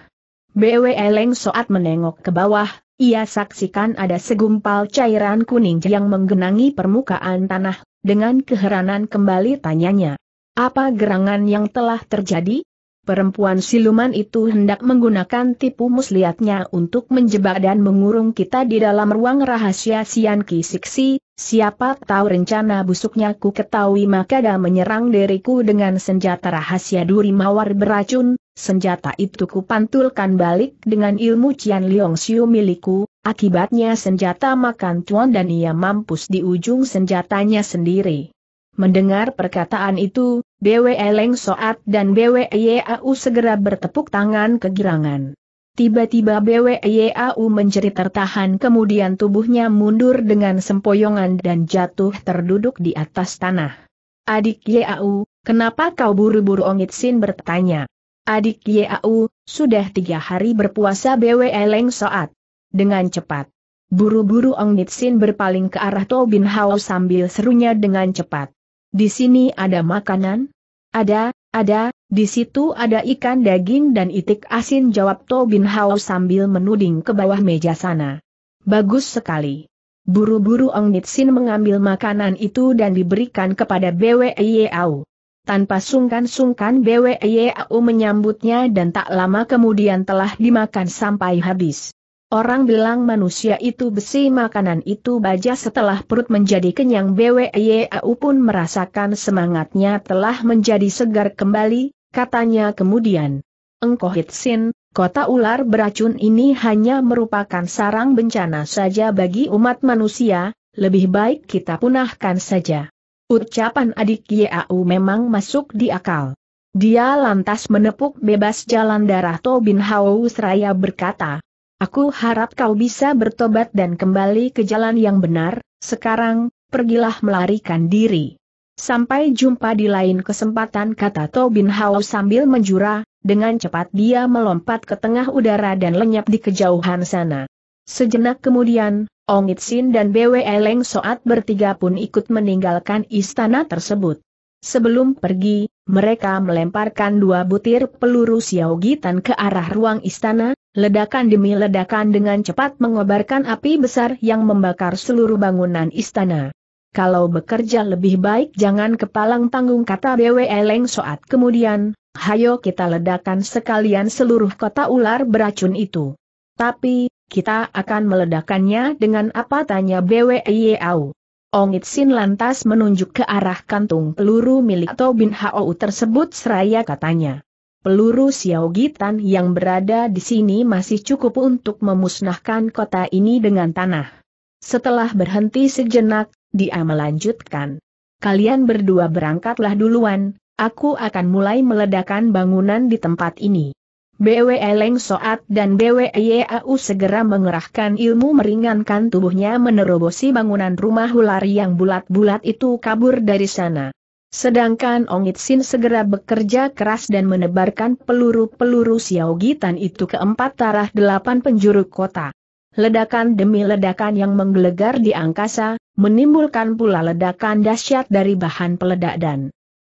BW Eleng Soat menengok ke bawah, ia saksikan ada segumpal cairan kuning yang menggenangi permukaan tanah, dengan keheranan kembali tanyanya. Apa gerangan yang telah terjadi? Perempuan siluman itu hendak menggunakan tipu muslihatnya untuk menjebak dan mengurung kita di dalam ruang rahasia Sian Kisiksi, siapa tahu rencana busuknya ku ketahui maka dah menyerang diriku dengan senjata rahasia duri mawar beracun, senjata itu ku pantulkan balik dengan ilmu Cian Liong Siu milikku, akibatnya senjata makan tuan dan ia mampus di ujung senjatanya sendiri. Mendengar perkataan itu, BWE Leng Soat dan BWE Yau segera bertepuk tangan kegirangan. Tiba-tiba BWE Yau menjerit tertahan kemudian tubuhnya mundur dengan sempoyongan dan jatuh terduduk di atas tanah. Adik Yau, kenapa kau buru-buru Ongit Sin bertanya. Adik Yau, sudah tiga hari berpuasa BWE Leng Soat. Dengan cepat. Buru-buru Ong Nitsin berpaling ke arah Tobin Hao sambil serunya dengan cepat. Di sini ada makanan? Ada, ada, di situ ada ikan daging dan itik asin jawab Tobin Hao sambil menuding ke bawah meja sana. Bagus sekali. Buru-buru Ong Nitsin mengambil makanan itu dan diberikan kepada BWYAU. Tanpa sungkan-sungkan BWYAU menyambutnya dan tak lama kemudian telah dimakan sampai habis. Orang bilang manusia itu besi makanan itu baja setelah perut menjadi kenyang BWYAU pun merasakan semangatnya telah menjadi segar kembali, katanya kemudian. Engkoh Hitsin, kota ular beracun ini hanya merupakan sarang bencana saja bagi umat manusia, lebih baik kita punahkan saja. Ucapan adik YAU memang masuk di akal. Dia lantas menepuk bebas jalan darah Tobin Hau seraya berkata, Aku harap kau bisa bertobat dan kembali ke jalan yang benar, sekarang, pergilah melarikan diri. Sampai jumpa di lain kesempatan kata Tobin Hao sambil menjura, dengan cepat dia melompat ke tengah udara dan lenyap di kejauhan sana. Sejenak kemudian, Ong Itsin dan Bwe Leng Soat bertiga pun ikut meninggalkan istana tersebut. Sebelum pergi, mereka melemparkan dua butir peluru xiaogitan ke arah ruang istana, Ledakan demi ledakan dengan cepat mengobarkan api besar yang membakar seluruh bangunan istana. Kalau bekerja lebih baik jangan kepalang tanggung kata BW Eleng Soat kemudian, hayo kita ledakan sekalian seluruh kota ular beracun itu. Tapi, kita akan meledakannya dengan apa tanya BW Eyeau. Ongit Sin lantas menunjuk ke arah kantung peluru milik Tobin Hou tersebut seraya katanya peluru Gitan yang berada di sini masih cukup untuk memusnahkan kota ini dengan tanah. Setelah berhenti sejenak, dia melanjutkan. Kalian berdua berangkatlah duluan, aku akan mulai meledakan bangunan di tempat ini. BWE Leng Soat dan BWE Yau segera mengerahkan ilmu meringankan tubuhnya menerobosi bangunan rumah ular yang bulat-bulat itu kabur dari sana. Sedangkan Ong Itsin segera bekerja keras dan menebarkan peluru-peluru Xiao Gitan itu ke empat arah delapan penjuru kota. Ledakan demi ledakan yang menggelegar di angkasa, menimbulkan pula ledakan dahsyat dari bahan peledak dan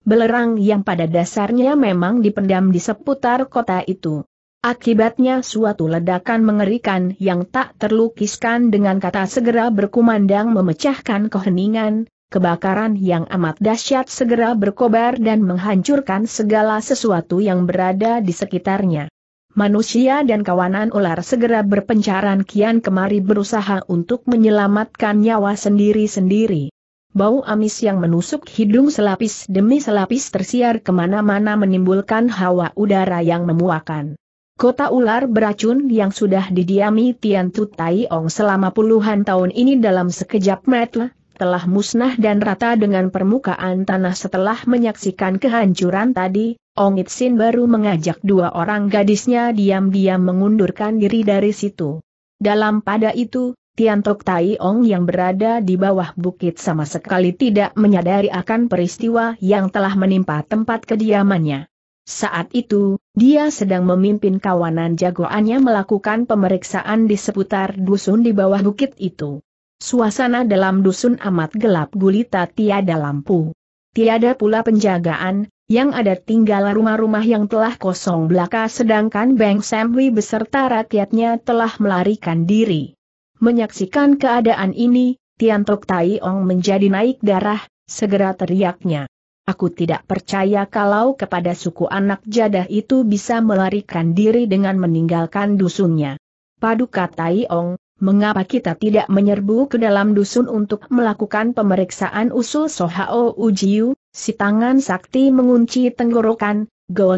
belerang yang pada dasarnya memang dipendam di seputar kota itu. Akibatnya suatu ledakan mengerikan yang tak terlukiskan dengan kata segera berkumandang memecahkan keheningan, Kebakaran yang amat dahsyat segera berkobar dan menghancurkan segala sesuatu yang berada di sekitarnya. Manusia dan kawanan ular segera berpencaran kian kemari berusaha untuk menyelamatkan nyawa sendiri-sendiri. Bau amis yang menusuk hidung selapis demi selapis tersiar kemana-mana menimbulkan hawa udara yang memuakan. Kota ular beracun yang sudah didiami Tian Tu Tai Ong selama puluhan tahun ini dalam sekejap metel telah musnah dan rata dengan permukaan tanah setelah menyaksikan kehancuran tadi, Ong Itsin baru mengajak dua orang gadisnya diam-diam mengundurkan diri dari situ. Dalam pada itu, Tiantok Tai Ong yang berada di bawah bukit sama sekali tidak menyadari akan peristiwa yang telah menimpa tempat kediamannya. Saat itu, dia sedang memimpin kawanan jagoannya melakukan pemeriksaan di seputar dusun di bawah bukit itu. Suasana dalam dusun amat gelap gulita tiada lampu. Tiada pula penjagaan, yang ada tinggal rumah-rumah yang telah kosong belaka sedangkan Beng Samwi beserta rakyatnya telah melarikan diri. Menyaksikan keadaan ini, Tian Tok Tai Ong menjadi naik darah, segera teriaknya. Aku tidak percaya kalau kepada suku anak jadah itu bisa melarikan diri dengan meninggalkan dusunnya. Paduka Tai Ong, mengapa kita tidak menyerbu ke dalam dusun untuk melakukan pemeriksaan usul Sohao Ujiu, si tangan sakti mengunci tenggorokan, Go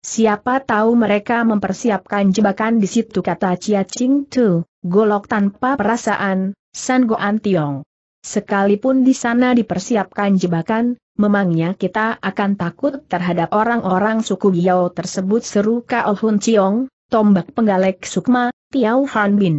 Siapa tahu mereka mempersiapkan jebakan di situ kata Chia Ching Tu, golok tanpa perasaan, San Goan Tiong. Sekalipun di sana dipersiapkan jebakan, memangnya kita akan takut terhadap orang-orang suku Yao tersebut seru Kao oh Hun Chiong, tombak penggalek Sukma, Tiao Han Bin.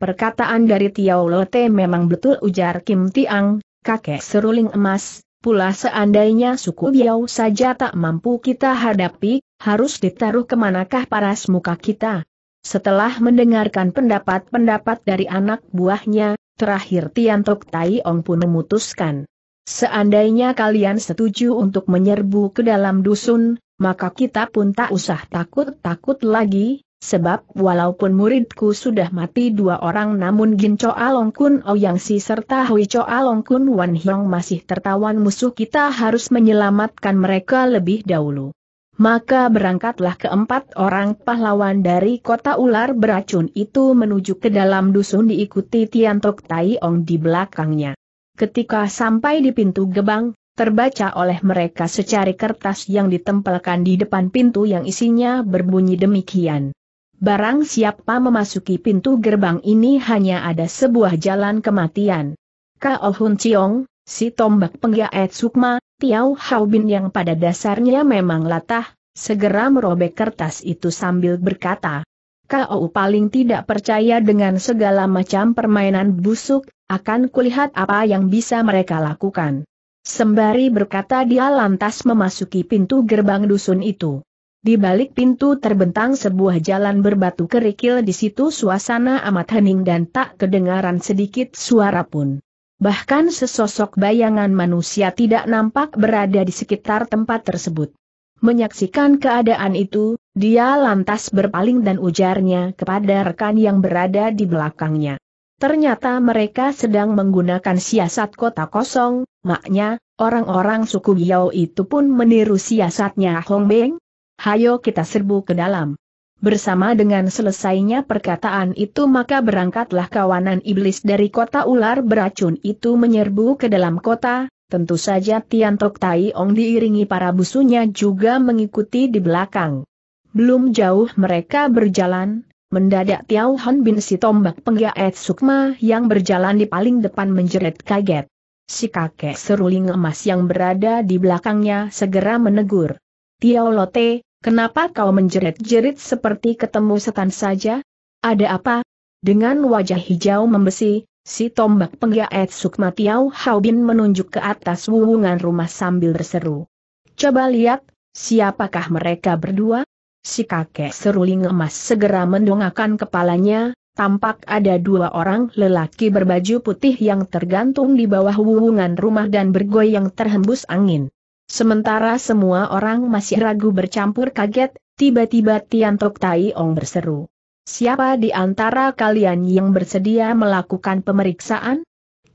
Perkataan dari Tiao Lote memang betul ujar Kim Tiang, kakek seruling emas, pula seandainya suku Biao saja tak mampu kita hadapi, harus ditaruh kemanakah paras muka kita. Setelah mendengarkan pendapat-pendapat dari anak buahnya, terakhir Tian Tok Tai Ong pun memutuskan. Seandainya kalian setuju untuk menyerbu ke dalam dusun, maka kita pun tak usah takut-takut lagi, Sebab walaupun muridku sudah mati dua orang namun Gin Choa Long Kun Ouyang oh Si serta Hui Choa Long Kun Wan Hiong masih tertawan musuh kita harus menyelamatkan mereka lebih dahulu. Maka berangkatlah keempat orang pahlawan dari kota ular beracun itu menuju ke dalam dusun diikuti Tian Tok Tai Ong di belakangnya. Ketika sampai di pintu gebang, terbaca oleh mereka secari kertas yang ditempelkan di depan pintu yang isinya berbunyi demikian barang siapa memasuki pintu gerbang ini hanya ada sebuah jalan kematian. Kao Hun Chiong, si tombak penggaet sukma, Tiao Hao Bin yang pada dasarnya memang latah, segera merobek kertas itu sambil berkata, Kau paling tidak percaya dengan segala macam permainan busuk, akan kulihat apa yang bisa mereka lakukan. Sembari berkata dia lantas memasuki pintu gerbang dusun itu. Di balik pintu terbentang sebuah jalan berbatu kerikil di situ suasana amat hening dan tak kedengaran sedikit suara pun. Bahkan sesosok bayangan manusia tidak nampak berada di sekitar tempat tersebut. Menyaksikan keadaan itu, dia lantas berpaling dan ujarnya kepada rekan yang berada di belakangnya. Ternyata mereka sedang menggunakan siasat kota kosong, maknya, orang-orang suku Biao itu pun meniru siasatnya Hong Beng, hayo kita serbu ke dalam. Bersama dengan selesainya perkataan itu maka berangkatlah kawanan iblis dari kota ular beracun itu menyerbu ke dalam kota, tentu saja Tian Tok Tai Ong diiringi para busunya juga mengikuti di belakang. Belum jauh mereka berjalan, mendadak Tiao Hon bin si tombak penggaet sukma yang berjalan di paling depan menjerit kaget. Si kakek seruling emas yang berada di belakangnya segera menegur. Tiao Lote, Kenapa kau menjerit-jerit seperti ketemu setan saja? Ada apa? Dengan wajah hijau membesi, si tombak penggaet Sukma Tiau Haubin menunjuk ke atas wuwungan rumah sambil berseru. Coba lihat, siapakah mereka berdua? Si kakek seruling emas segera mendongakkan kepalanya, tampak ada dua orang lelaki berbaju putih yang tergantung di bawah wuwungan rumah dan bergoyang terhembus angin. Sementara semua orang masih ragu bercampur kaget, tiba-tiba Tian Tok Tai Ong berseru. Siapa di antara kalian yang bersedia melakukan pemeriksaan?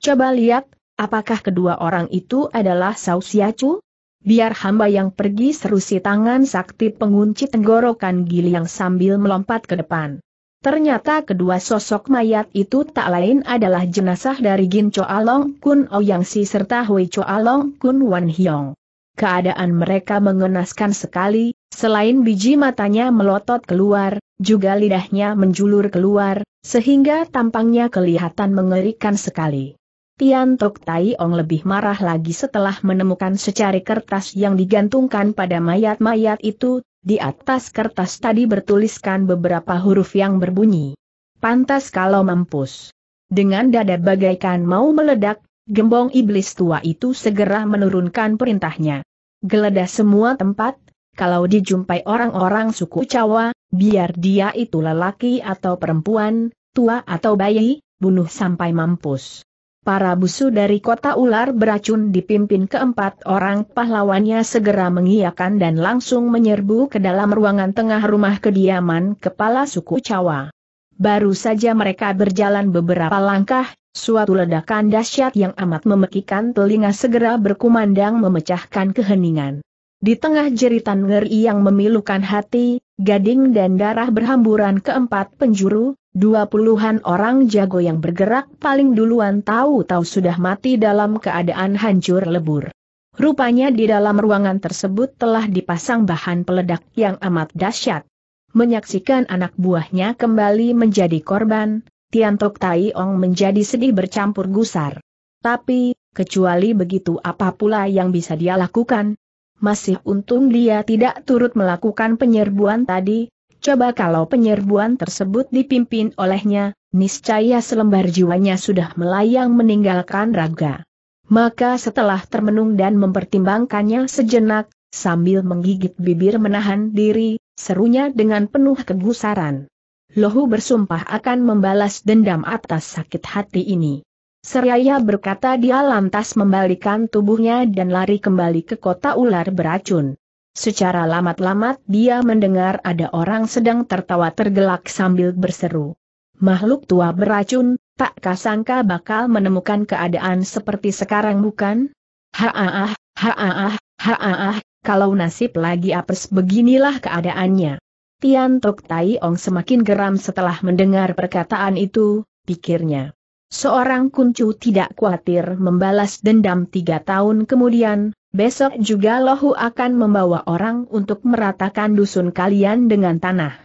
Coba lihat, apakah kedua orang itu adalah Sao Siacu? Biar hamba yang pergi serusi tangan sakti pengunci tenggorokan gili yang sambil melompat ke depan. Ternyata kedua sosok mayat itu tak lain adalah jenazah dari Gin Choa Long Kun Ouyang Si serta Hui Choa Long Kun Wan Hiong keadaan mereka mengenaskan sekali, selain biji matanya melotot keluar, juga lidahnya menjulur keluar, sehingga tampangnya kelihatan mengerikan sekali. Tian Tok Tai Ong lebih marah lagi setelah menemukan secari kertas yang digantungkan pada mayat-mayat itu, di atas kertas tadi bertuliskan beberapa huruf yang berbunyi. Pantas kalau mampus. Dengan dada bagaikan mau meledak, Gembong iblis tua itu segera menurunkan perintahnya. Geledah semua tempat, kalau dijumpai orang-orang suku Cawa, biar dia itu lelaki atau perempuan, tua atau bayi, bunuh sampai mampus. Para busu dari kota ular beracun dipimpin keempat orang pahlawannya segera mengiyakan dan langsung menyerbu ke dalam ruangan tengah rumah kediaman kepala suku Cawa. Baru saja mereka berjalan beberapa langkah, suatu ledakan dahsyat yang amat memekikan telinga segera berkumandang memecahkan keheningan. Di tengah jeritan ngeri yang memilukan hati, gading dan darah berhamburan ke empat penjuru, dua puluhan orang jago yang bergerak paling duluan tahu-tahu sudah mati dalam keadaan hancur lebur. Rupanya di dalam ruangan tersebut telah dipasang bahan peledak yang amat dahsyat menyaksikan anak buahnya kembali menjadi korban, Tiantok Ong menjadi sedih bercampur gusar. Tapi, kecuali begitu apa pula yang bisa dia lakukan? Masih untung dia tidak turut melakukan penyerbuan tadi, coba kalau penyerbuan tersebut dipimpin olehnya, niscaya selembar jiwanya sudah melayang meninggalkan raga. Maka setelah termenung dan mempertimbangkannya sejenak, sambil menggigit bibir menahan diri, serunya dengan penuh kegusaran. Lohu bersumpah akan membalas dendam atas sakit hati ini. Seraya berkata dia lantas membalikan tubuhnya dan lari kembali ke kota ular beracun. Secara lamat-lamat dia mendengar ada orang sedang tertawa tergelak sambil berseru. Makhluk tua beracun, tak kasangka bakal menemukan keadaan seperti sekarang bukan? Haaah, haaah, haaah, kalau nasib lagi apes beginilah keadaannya. Tian Tok Tai Ong semakin geram setelah mendengar perkataan itu, pikirnya. Seorang kuncu tidak khawatir membalas dendam tiga tahun kemudian, besok juga Lohu akan membawa orang untuk meratakan dusun kalian dengan tanah.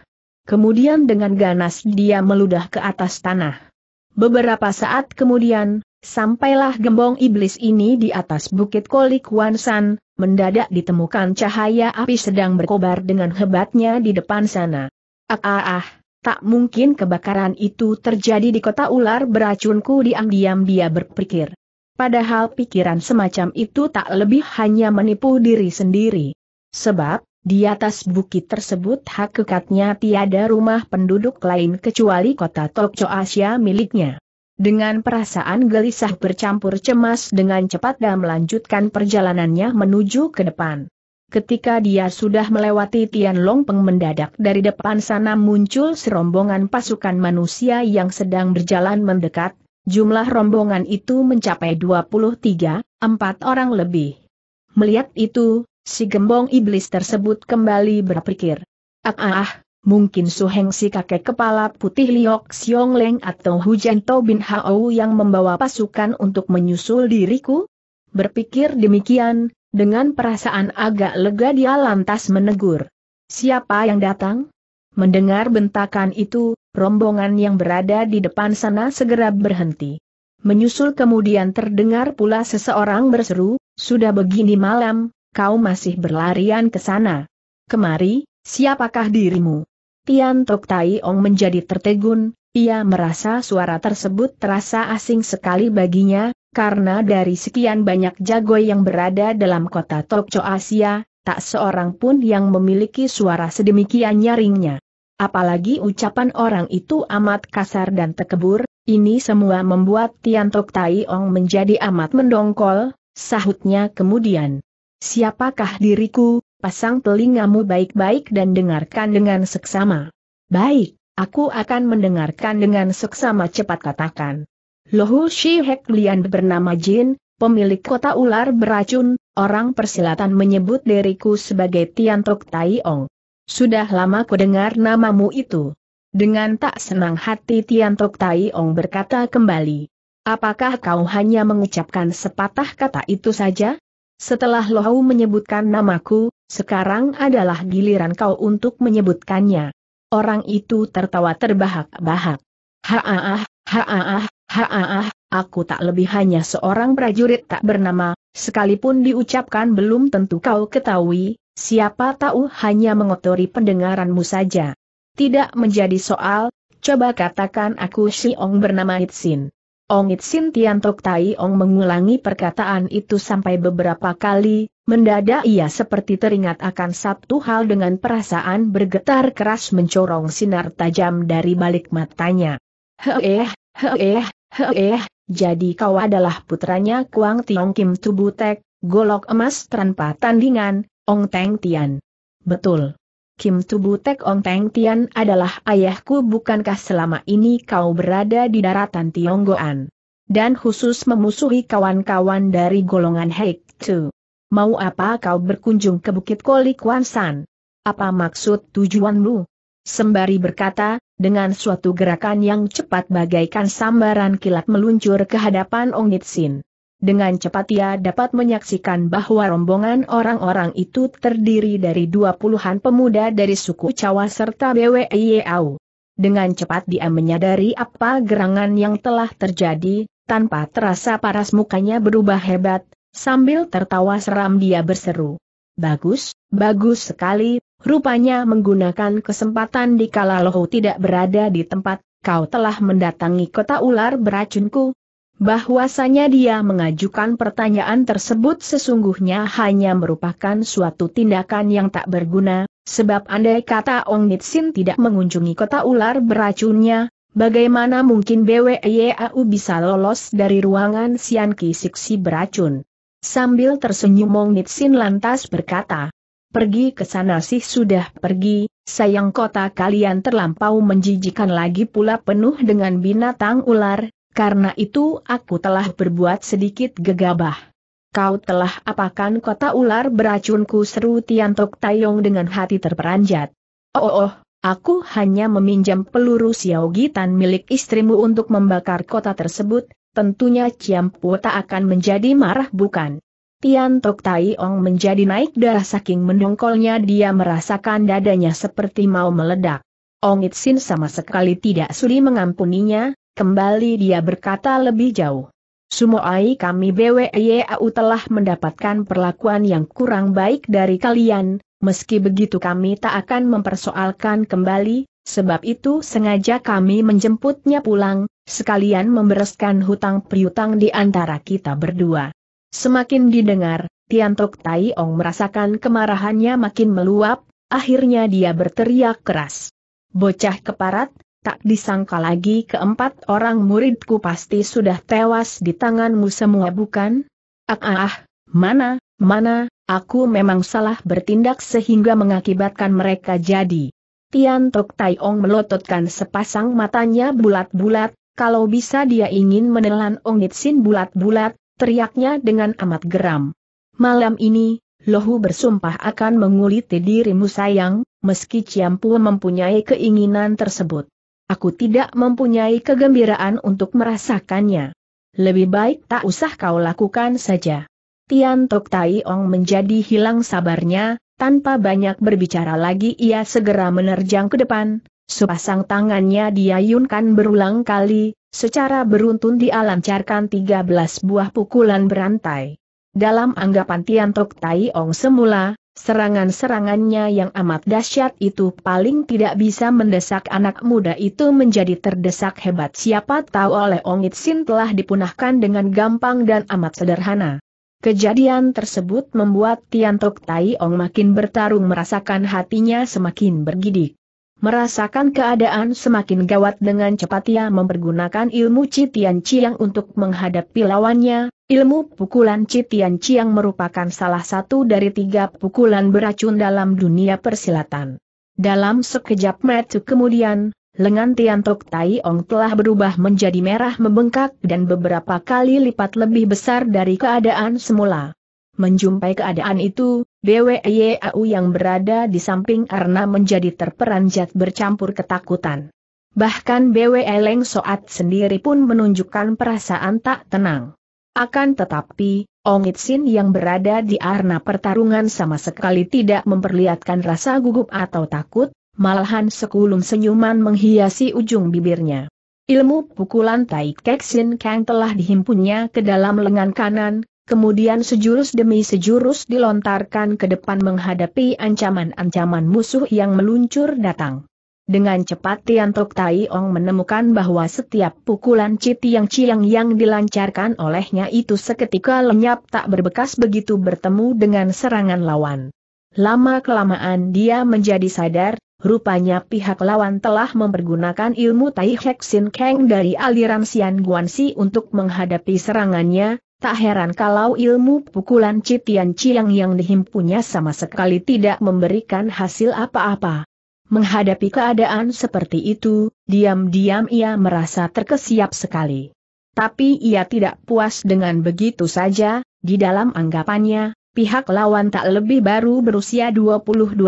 Kemudian dengan ganas dia meludah ke atas tanah. Beberapa saat kemudian, Sampailah gembong iblis ini di atas bukit Kolik Wansan, mendadak ditemukan cahaya api sedang berkobar dengan hebatnya di depan sana. Ah ah ah, tak mungkin kebakaran itu terjadi di kota ular beracunku diam-diam dia berpikir. Padahal pikiran semacam itu tak lebih hanya menipu diri sendiri. Sebab, di atas bukit tersebut hakikatnya tiada rumah penduduk lain kecuali kota Tokcho Asia miliknya. Dengan perasaan gelisah bercampur cemas dengan cepat dan melanjutkan perjalanannya menuju ke depan. Ketika dia sudah melewati Tianlong Peng mendadak dari depan sana muncul serombongan pasukan manusia yang sedang berjalan mendekat, jumlah rombongan itu mencapai 23, 4 orang lebih. Melihat itu, si gembong iblis tersebut kembali berpikir. Ah ah, ah mungkin Suheng si kakek kepala putih Liok Xiong Leng atau Hujan Tobin Bin Hao yang membawa pasukan untuk menyusul diriku? Berpikir demikian, dengan perasaan agak lega dia lantas menegur. Siapa yang datang? Mendengar bentakan itu, rombongan yang berada di depan sana segera berhenti. Menyusul kemudian terdengar pula seseorang berseru, sudah begini malam, kau masih berlarian ke sana. Kemari, siapakah dirimu? Tian Tok Tai Ong menjadi tertegun, ia merasa suara tersebut terasa asing sekali baginya, karena dari sekian banyak jago yang berada dalam kota Tokco Asia, tak seorang pun yang memiliki suara sedemikian nyaringnya. Apalagi ucapan orang itu amat kasar dan tekebur, ini semua membuat Tian Tok Tai Ong menjadi amat mendongkol, sahutnya kemudian. Siapakah diriku, pasang telingamu baik-baik dan dengarkan dengan seksama. Baik, aku akan mendengarkan dengan seksama cepat katakan. Lohu Shi Hek Lian bernama Jin, pemilik kota ular beracun, orang persilatan menyebut diriku sebagai Tian Tok Tai Ong. Sudah lama ku dengar namamu itu. Dengan tak senang hati Tian Tok Tai Ong berkata kembali. Apakah kau hanya mengucapkan sepatah kata itu saja? Setelah Lohu menyebutkan namaku, sekarang adalah giliran kau untuk menyebutkannya. Orang itu tertawa terbahak-bahak. Haaah, haaah, haaah, aku tak lebih hanya seorang prajurit tak bernama, sekalipun diucapkan belum tentu kau ketahui, siapa tahu hanya mengotori pendengaranmu saja. Tidak menjadi soal, coba katakan aku si Ong bernama Itsin. Ong Itsin Tiantok Tai Ong mengulangi perkataan itu sampai beberapa kali, Mendadak ia seperti teringat akan satu hal dengan perasaan bergetar keras mencorong sinar tajam dari balik matanya. Heeh, heeh, heeh, jadi kau adalah putranya Kuang Tiong Kim Tubutek, golok emas tanpa tandingan, Ong Teng Tian. Betul. Kim Tubutek Ong Teng Tian adalah ayahku bukankah selama ini kau berada di daratan Tionggoan? Dan khusus memusuhi kawan-kawan dari golongan Heik Tu. Mau apa kau berkunjung ke Bukit Koli Kuan San? Apa maksud tujuanmu? Sembari berkata, dengan suatu gerakan yang cepat bagaikan sambaran kilat meluncur ke hadapan Ong Nitsin. Dengan cepat ia dapat menyaksikan bahwa rombongan orang-orang itu terdiri dari dua puluhan pemuda dari suku Cawa serta BWIAU. Dengan cepat dia menyadari apa gerangan yang telah terjadi, tanpa terasa paras mukanya berubah hebat, Sambil tertawa seram dia berseru. Bagus, bagus sekali, rupanya menggunakan kesempatan di kala lohu tidak berada di tempat, kau telah mendatangi kota ular beracunku. Bahwasanya dia mengajukan pertanyaan tersebut sesungguhnya hanya merupakan suatu tindakan yang tak berguna, sebab andai kata Ong Nitsin tidak mengunjungi kota ular beracunnya, bagaimana mungkin BWEAU bisa lolos dari ruangan Sian Siksi beracun. Sambil tersenyum Mong Nitsin lantas berkata, Pergi ke sana sih sudah pergi, sayang kota kalian terlampau menjijikan lagi pula penuh dengan binatang ular, karena itu aku telah berbuat sedikit gegabah. Kau telah apakan kota ular beracunku seru Tiantok Tayong dengan hati terperanjat. Oh, oh, oh aku hanya meminjam peluru Xiao Gitan milik istrimu untuk membakar kota tersebut, tentunya Ciam Pu tak akan menjadi marah bukan? Tian Tok Tai Ong menjadi naik darah saking mendongkolnya dia merasakan dadanya seperti mau meledak. Ong It Sin sama sekali tidak sudi mengampuninya, kembali dia berkata lebih jauh. Sumoai kami BWYAU telah mendapatkan perlakuan yang kurang baik dari kalian, meski begitu kami tak akan mempersoalkan kembali, sebab itu sengaja kami menjemputnya pulang, sekalian membereskan hutang piutang di antara kita berdua. Semakin didengar, Tiantok Tai Ong merasakan kemarahannya makin meluap, akhirnya dia berteriak keras. Bocah keparat, tak disangka lagi keempat orang muridku pasti sudah tewas di tanganmu semua bukan? Ah, ah, ah mana, mana, aku memang salah bertindak sehingga mengakibatkan mereka jadi Tian Tok Tai Ong melototkan sepasang matanya bulat-bulat, kalau bisa dia ingin menelan Ong Nitsin bulat-bulat, teriaknya dengan amat geram. Malam ini, Lohu bersumpah akan menguliti dirimu sayang, meski Ciampu mempunyai keinginan tersebut. Aku tidak mempunyai kegembiraan untuk merasakannya. Lebih baik tak usah kau lakukan saja. Tian Tok Tai Ong menjadi hilang sabarnya, tanpa banyak berbicara lagi ia segera menerjang ke depan, sepasang tangannya diayunkan berulang kali, secara beruntun dialancarkan 13 buah pukulan berantai. Dalam anggapan Tiantok Tai Ong semula, serangan-serangannya yang amat dahsyat itu paling tidak bisa mendesak anak muda itu menjadi terdesak hebat siapa tahu oleh Ong Itsin telah dipunahkan dengan gampang dan amat sederhana. Kejadian tersebut membuat Tian Tok Tai Ong makin bertarung merasakan hatinya semakin bergidik. Merasakan keadaan semakin gawat dengan cepat ia mempergunakan ilmu Citian Ciang untuk menghadapi lawannya, ilmu pukulan Citian Ciang merupakan salah satu dari tiga pukulan beracun dalam dunia persilatan. Dalam sekejap mata kemudian, lengan Tiantok Tai Ong telah berubah menjadi merah membengkak dan beberapa kali lipat lebih besar dari keadaan semula. Menjumpai keadaan itu, Au yang berada di samping Arna menjadi terperanjat bercampur ketakutan. Bahkan BWE Leng Soat sendiri pun menunjukkan perasaan tak tenang. Akan tetapi, Ong Itsin yang berada di Arna pertarungan sama sekali tidak memperlihatkan rasa gugup atau takut, malahan sekulum senyuman menghiasi ujung bibirnya. Ilmu pukulan Tai Keksin Kang telah dihimpunnya ke dalam lengan kanan, kemudian sejurus demi sejurus dilontarkan ke depan menghadapi ancaman-ancaman musuh yang meluncur datang. Dengan cepat Tian Tok Tai Ong menemukan bahwa setiap pukulan Citi yang Ciang yang dilancarkan olehnya itu seketika lenyap tak berbekas begitu bertemu dengan serangan lawan. Lama-kelamaan dia menjadi sadar, rupanya pihak lawan telah mempergunakan ilmu Tai Hek Sin Kang dari aliran Sian Guanxi untuk menghadapi serangannya, Tak heran kalau ilmu pukulan Citian Ciang yang dihimpunnya sama sekali tidak memberikan hasil apa-apa. Menghadapi keadaan seperti itu, diam-diam ia merasa terkesiap sekali. Tapi ia tidak puas dengan begitu saja, di dalam anggapannya, Pihak lawan tak lebih baru berusia 22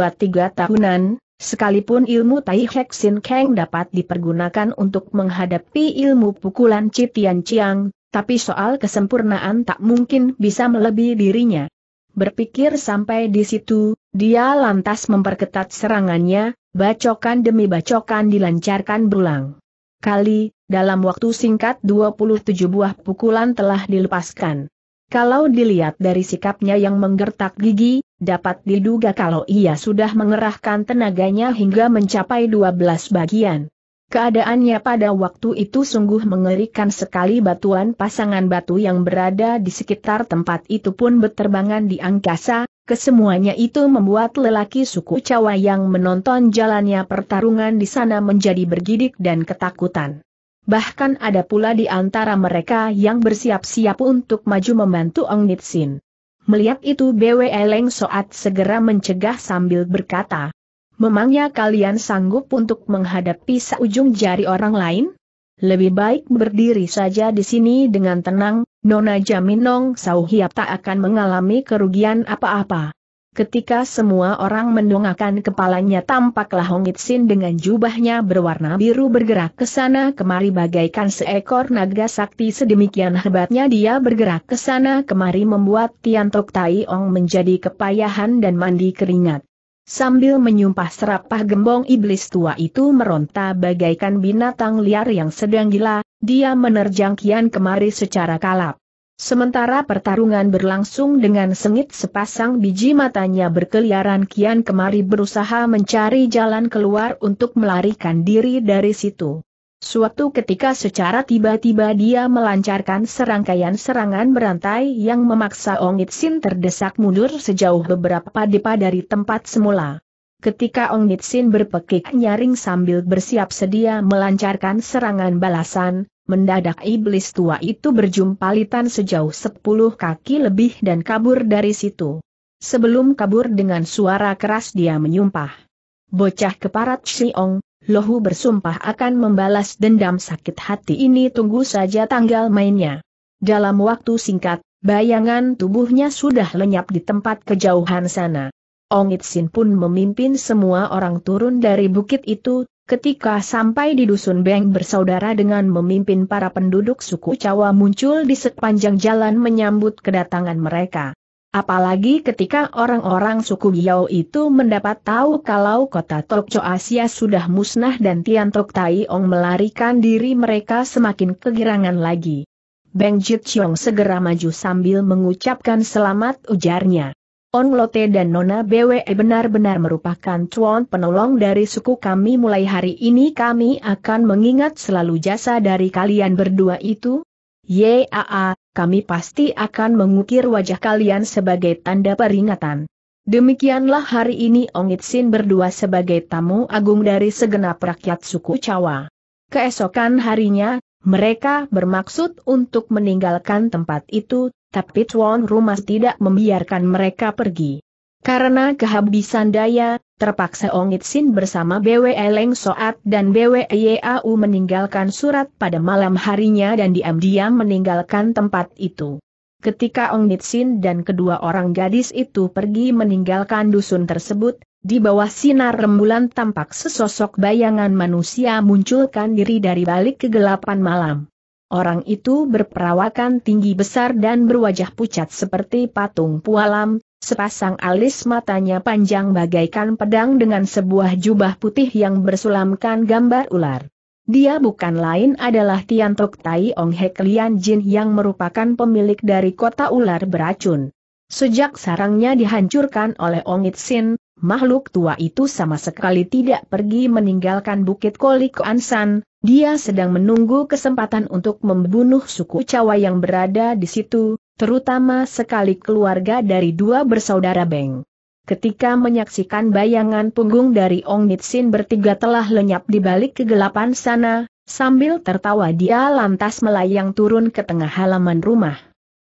tahunan, sekalipun ilmu Tai Hek Sin Kang dapat dipergunakan untuk menghadapi ilmu pukulan Citian Chiang, tapi soal kesempurnaan tak mungkin bisa melebihi dirinya. Berpikir sampai di situ, dia lantas memperketat serangannya, bacokan demi bacokan dilancarkan berulang. Kali, dalam waktu singkat 27 buah pukulan telah dilepaskan. Kalau dilihat dari sikapnya yang menggertak gigi, dapat diduga kalau ia sudah mengerahkan tenaganya hingga mencapai 12 bagian. Keadaannya pada waktu itu sungguh mengerikan sekali batuan pasangan batu yang berada di sekitar tempat itu pun berterbangan di angkasa, kesemuanya itu membuat lelaki suku Cawa yang menonton jalannya pertarungan di sana menjadi bergidik dan ketakutan bahkan ada pula di antara mereka yang bersiap-siap untuk maju membantu Ong Nitsin. Melihat itu Bwe Leng Soat segera mencegah sambil berkata, Memangnya kalian sanggup untuk menghadapi seujung jari orang lain? Lebih baik berdiri saja di sini dengan tenang, Nona Jaminong Sauhiap tak akan mengalami kerugian apa-apa. Ketika semua orang mendongakkan kepalanya tampaklah Hong Itsin dengan jubahnya berwarna biru bergerak ke sana kemari bagaikan seekor naga sakti sedemikian hebatnya dia bergerak ke sana kemari membuat Tian Tok Tai Ong menjadi kepayahan dan mandi keringat. Sambil menyumpah serapah gembong iblis tua itu meronta bagaikan binatang liar yang sedang gila, dia menerjang kian kemari secara kalap. Sementara pertarungan berlangsung dengan sengit sepasang biji matanya berkeliaran kian kemari berusaha mencari jalan keluar untuk melarikan diri dari situ. Suatu ketika secara tiba-tiba dia melancarkan serangkaian serangan berantai yang memaksa Ongit Sin terdesak mundur sejauh beberapa depa dari tempat semula. Ketika Ong Nitsin berpekik nyaring sambil bersiap sedia melancarkan serangan balasan, mendadak iblis tua itu berjumpa litan sejauh sepuluh kaki lebih dan kabur dari situ. Sebelum kabur dengan suara keras dia menyumpah. Bocah keparat Siong, Lohu bersumpah akan membalas dendam sakit hati ini tunggu saja tanggal mainnya. Dalam waktu singkat, bayangan tubuhnya sudah lenyap di tempat kejauhan sana. Ong Itsin pun memimpin semua orang turun dari bukit itu, Ketika sampai di dusun Beng bersaudara dengan memimpin para penduduk suku Cawa muncul di sepanjang jalan menyambut kedatangan mereka. Apalagi ketika orang-orang suku Yao itu mendapat tahu kalau kota Tokco Asia sudah musnah dan Tian Tok Tai Ong melarikan diri mereka semakin kegirangan lagi. Beng Jit Chiong segera maju sambil mengucapkan selamat ujarnya. On Lote dan Nona BWE benar-benar merupakan cuan penolong dari suku kami mulai hari ini kami akan mengingat selalu jasa dari kalian berdua itu. Yaa, kami pasti akan mengukir wajah kalian sebagai tanda peringatan. Demikianlah hari ini Ongit Sin berdua sebagai tamu agung dari segenap rakyat suku Cawa. Keesokan harinya, mereka bermaksud untuk meninggalkan tempat itu tapi Tuan Rumah tidak membiarkan mereka pergi. Karena kehabisan daya, terpaksa Ongit Sin bersama BW Leng Soat dan BW Yau meninggalkan surat pada malam harinya dan diam-diam meninggalkan tempat itu. Ketika Ongit Sin dan kedua orang gadis itu pergi meninggalkan dusun tersebut, di bawah sinar rembulan tampak sesosok bayangan manusia munculkan diri dari balik kegelapan malam. Orang itu berperawakan tinggi besar dan berwajah pucat seperti patung pualam, sepasang alis matanya panjang bagaikan pedang dengan sebuah jubah putih yang bersulamkan gambar ular. Dia bukan lain adalah Tiantok Tai Ong Hek Lian Jin yang merupakan pemilik dari kota ular beracun. Sejak sarangnya dihancurkan oleh Ong It Sin makhluk tua itu sama sekali tidak pergi meninggalkan Bukit Kolik Ansan, dia sedang menunggu kesempatan untuk membunuh suku Cawa yang berada di situ, terutama sekali keluarga dari dua bersaudara Beng. Ketika menyaksikan bayangan punggung dari Ong Nitsin bertiga telah lenyap di balik kegelapan sana, sambil tertawa dia lantas melayang turun ke tengah halaman rumah.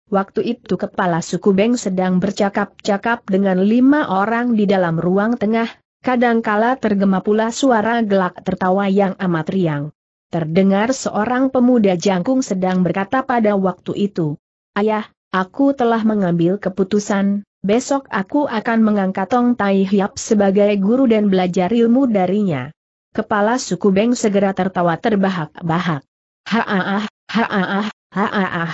Waktu itu kepala suku Beng sedang bercakap-cakap dengan lima orang di dalam ruang tengah, kadangkala tergema pula suara gelak tertawa yang amat riang. Terdengar seorang pemuda jangkung sedang berkata pada waktu itu, Ayah, aku telah mengambil keputusan, besok aku akan mengangkat Tong Tai Hiap sebagai guru dan belajar ilmu darinya. Kepala suku Beng segera tertawa terbahak-bahak. haah, haah, haah.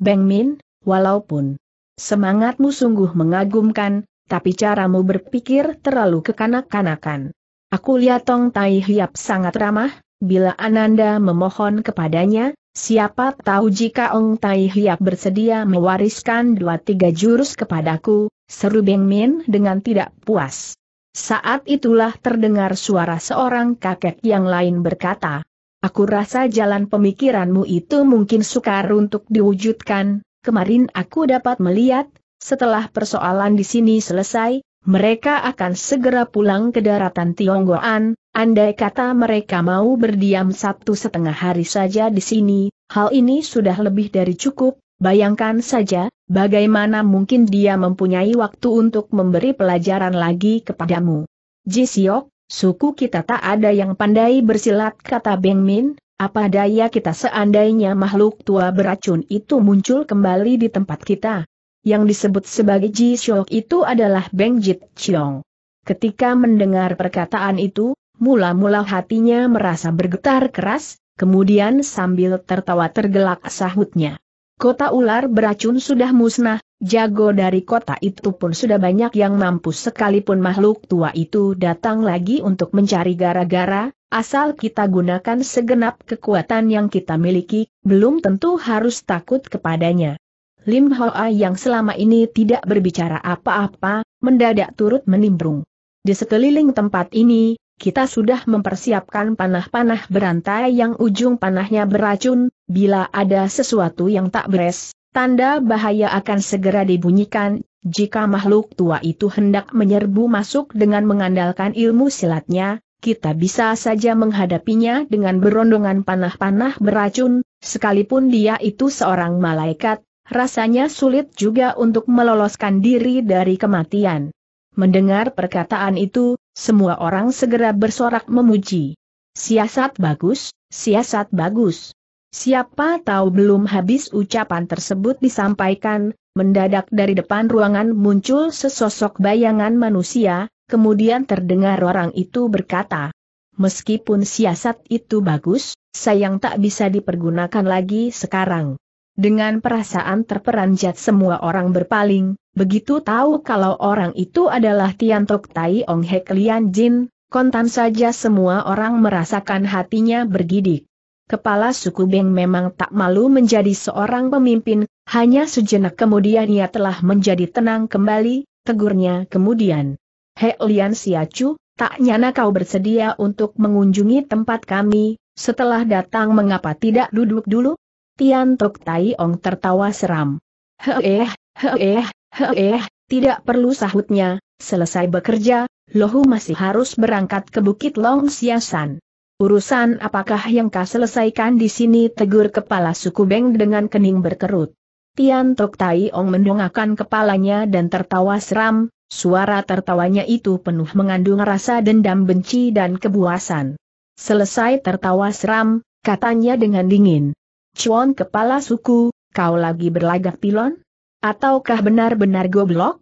Beng Min, Walaupun semangatmu sungguh mengagumkan, tapi caramu berpikir terlalu kekanak-kanakan. Aku lihat Tong Tai Hiap sangat ramah, bila Ananda memohon kepadanya, siapa tahu jika Ong Tai Hiap bersedia mewariskan dua tiga jurus kepadaku, seru Beng Min dengan tidak puas. Saat itulah terdengar suara seorang kakek yang lain berkata, Aku rasa jalan pemikiranmu itu mungkin sukar untuk diwujudkan, kemarin aku dapat melihat, setelah persoalan di sini selesai, mereka akan segera pulang ke daratan Tionggoan, andai kata mereka mau berdiam satu setengah hari saja di sini, hal ini sudah lebih dari cukup, bayangkan saja, bagaimana mungkin dia mempunyai waktu untuk memberi pelajaran lagi kepadamu. Jisiok, suku kita tak ada yang pandai bersilat kata Beng Min, apa daya kita seandainya makhluk tua beracun itu muncul kembali di tempat kita? Yang disebut sebagai Ji Shok itu adalah Beng Jit Chiong. Ketika mendengar perkataan itu, mula-mula hatinya merasa bergetar keras, kemudian sambil tertawa tergelak sahutnya. Kota ular beracun sudah musnah, Jago dari kota itu pun sudah banyak yang mampu sekalipun makhluk tua itu datang lagi untuk mencari gara-gara, asal kita gunakan segenap kekuatan yang kita miliki, belum tentu harus takut kepadanya. Lim Hoa yang selama ini tidak berbicara apa-apa, mendadak turut menimbrung. Di sekeliling tempat ini, kita sudah mempersiapkan panah-panah berantai yang ujung panahnya beracun, bila ada sesuatu yang tak beres, Tanda bahaya akan segera dibunyikan, jika makhluk tua itu hendak menyerbu masuk dengan mengandalkan ilmu silatnya, kita bisa saja menghadapinya dengan berondongan panah-panah beracun, sekalipun dia itu seorang malaikat, rasanya sulit juga untuk meloloskan diri dari kematian. Mendengar perkataan itu, semua orang segera bersorak memuji. Siasat bagus, siasat bagus. Siapa tahu belum habis ucapan tersebut disampaikan, mendadak dari depan ruangan muncul sesosok bayangan manusia, kemudian terdengar orang itu berkata, Meskipun siasat itu bagus, sayang tak bisa dipergunakan lagi sekarang. Dengan perasaan terperanjat semua orang berpaling, begitu tahu kalau orang itu adalah Tian Tiantok Tai Ong Hek Lian Jin, kontan saja semua orang merasakan hatinya bergidik. Kepala suku Beng memang tak malu menjadi seorang pemimpin, hanya sejenak kemudian ia telah menjadi tenang kembali, tegurnya kemudian. He Lian Siacu, tak nyana kau bersedia untuk mengunjungi tempat kami, setelah datang mengapa tidak duduk dulu? Tian Tok Tai Ong tertawa seram. He eh, he eh, eh, he eh, tidak perlu sahutnya, selesai bekerja, Lohu masih harus berangkat ke Bukit Long Siasan. Urusan apakah yang kau selesaikan di sini tegur kepala suku Beng dengan kening berkerut. Tian Tok Tai Ong mendongakkan kepalanya dan tertawa seram, suara tertawanya itu penuh mengandung rasa dendam benci dan kebuasan. Selesai tertawa seram, katanya dengan dingin. Cuan kepala suku, kau lagi berlagak pilon? Ataukah benar-benar goblok?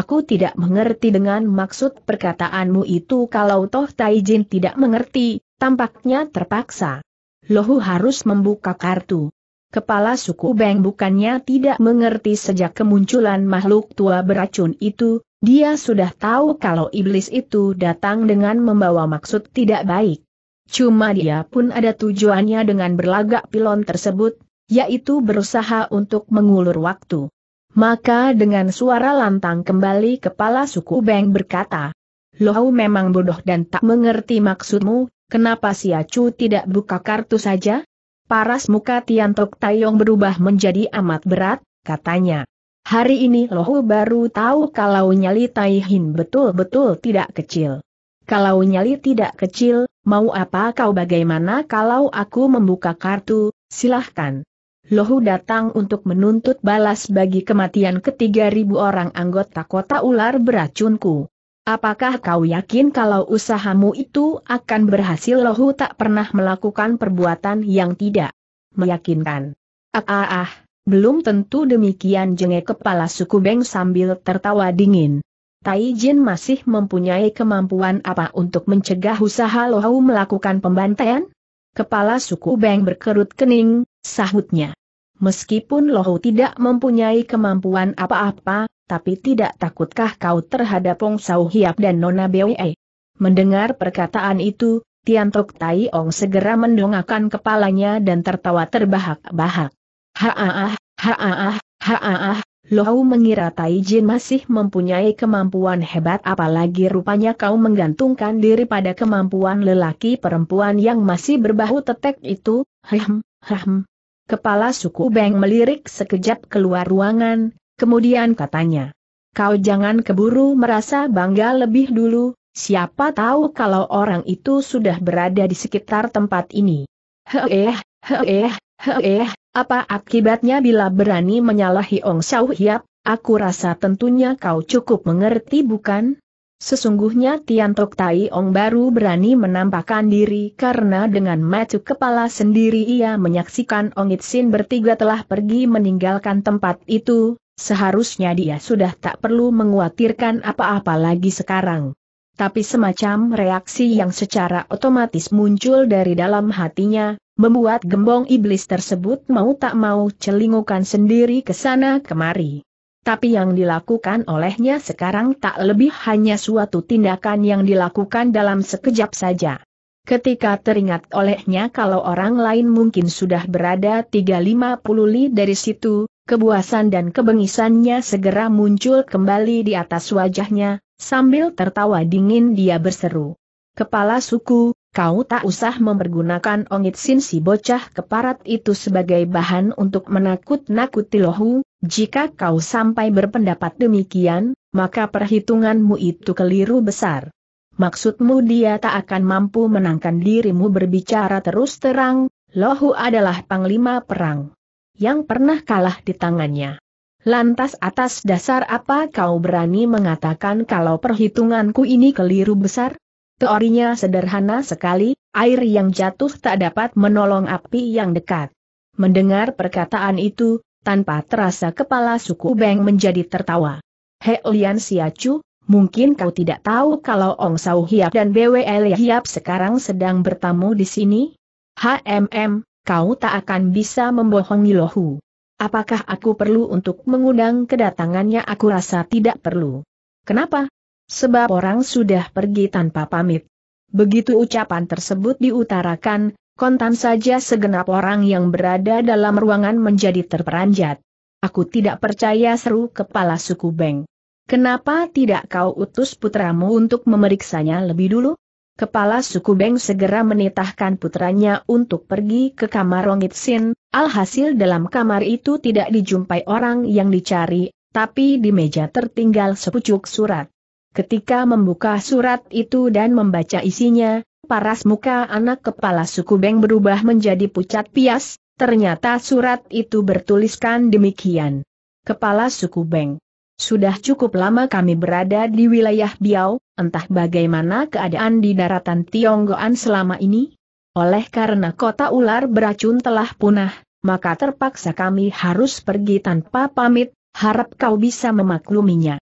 Aku tidak mengerti dengan maksud perkataanmu itu kalau Toh Taijin tidak mengerti, Tampaknya terpaksa. Lohu harus membuka kartu. Kepala suku Beng bukannya tidak mengerti sejak kemunculan makhluk tua beracun itu, dia sudah tahu kalau iblis itu datang dengan membawa maksud tidak baik. Cuma dia pun ada tujuannya dengan berlagak pilon tersebut, yaitu berusaha untuk mengulur waktu. Maka dengan suara lantang kembali kepala suku Beng berkata, lohu memang bodoh dan tak mengerti maksudmu, Kenapa si Acu tidak buka kartu saja? Paras muka Tiantok Tayong berubah menjadi amat berat, katanya. Hari ini Lohu baru tahu kalau nyali Taihin betul-betul tidak kecil. Kalau nyali tidak kecil, mau apa kau bagaimana kalau aku membuka kartu, silahkan. Lohu datang untuk menuntut balas bagi kematian ketiga ribu orang anggota kota ular beracunku. Apakah kau yakin kalau usahamu itu akan berhasil lohu tak pernah melakukan perbuatan yang tidak meyakinkan? Ah ah ah, belum tentu demikian jengek kepala suku Beng sambil tertawa dingin. Tai Jin masih mempunyai kemampuan apa untuk mencegah usaha lohu melakukan pembantaian? Kepala suku Beng berkerut kening, sahutnya. Meskipun lohu tidak mempunyai kemampuan apa-apa, tapi tidak takutkah kau terhadap Ong Sau Hiap dan Nona Bwe? Mendengar perkataan itu, Tian Tok Tai Ong segera mendongakkan kepalanya dan tertawa terbahak-bahak. Haaah, haaah, haaah, Lohau mengira Tai Jin masih mempunyai kemampuan hebat apalagi rupanya kau menggantungkan diri pada kemampuan lelaki perempuan yang masih berbahu tetek itu, hem, hem. Kepala suku Beng melirik sekejap keluar ruangan, Kemudian katanya, kau jangan keburu merasa bangga lebih dulu, siapa tahu kalau orang itu sudah berada di sekitar tempat ini. Heeh, heeh, heeh, apa akibatnya bila berani menyalahi Ong Xiao Hiap, aku rasa tentunya kau cukup mengerti bukan? Sesungguhnya Tian Tok Tai Ong baru berani menampakkan diri karena dengan maju kepala sendiri ia menyaksikan Ong It Sin bertiga telah pergi meninggalkan tempat itu, Seharusnya dia sudah tak perlu menguatirkan apa-apa lagi sekarang. Tapi semacam reaksi yang secara otomatis muncul dari dalam hatinya, membuat gembong iblis tersebut mau tak mau celingukan sendiri ke sana kemari. Tapi yang dilakukan olehnya sekarang tak lebih hanya suatu tindakan yang dilakukan dalam sekejap saja. Ketika teringat olehnya kalau orang lain mungkin sudah berada 350 li dari situ, kebuasan dan kebengisannya segera muncul kembali di atas wajahnya, sambil tertawa dingin dia berseru. Kepala suku, kau tak usah mempergunakan ongit sin si bocah keparat itu sebagai bahan untuk menakut-nakuti lohu, jika kau sampai berpendapat demikian, maka perhitunganmu itu keliru besar. Maksudmu dia tak akan mampu menangkan dirimu berbicara terus terang, Lohu adalah panglima perang yang pernah kalah di tangannya. Lantas atas dasar apa kau berani mengatakan kalau perhitunganku ini keliru besar? Teorinya sederhana sekali, air yang jatuh tak dapat menolong api yang dekat. Mendengar perkataan itu, tanpa terasa kepala suku Beng menjadi tertawa. He Lian Siacu, mungkin kau tidak tahu kalau Ong Sau Hiap dan BWL Hiap sekarang sedang bertamu di sini? HMM, kau tak akan bisa membohongi lohu. Apakah aku perlu untuk mengundang kedatangannya aku rasa tidak perlu. Kenapa? Sebab orang sudah pergi tanpa pamit. Begitu ucapan tersebut diutarakan, kontan saja segenap orang yang berada dalam ruangan menjadi terperanjat. Aku tidak percaya seru kepala suku Beng. Kenapa tidak kau utus putramu untuk memeriksanya lebih dulu? Kepala suku Beng segera menitahkan putranya untuk pergi ke kamar Rongit Sin, alhasil dalam kamar itu tidak dijumpai orang yang dicari, tapi di meja tertinggal sepucuk surat. Ketika membuka surat itu dan membaca isinya, paras muka anak kepala suku Beng berubah menjadi pucat pias, ternyata surat itu bertuliskan demikian. Kepala suku Beng, sudah cukup lama kami berada di wilayah Biau, entah bagaimana keadaan di daratan Tionggoan selama ini? Oleh karena kota ular beracun telah punah, maka terpaksa kami harus pergi tanpa pamit, harap kau bisa memakluminya.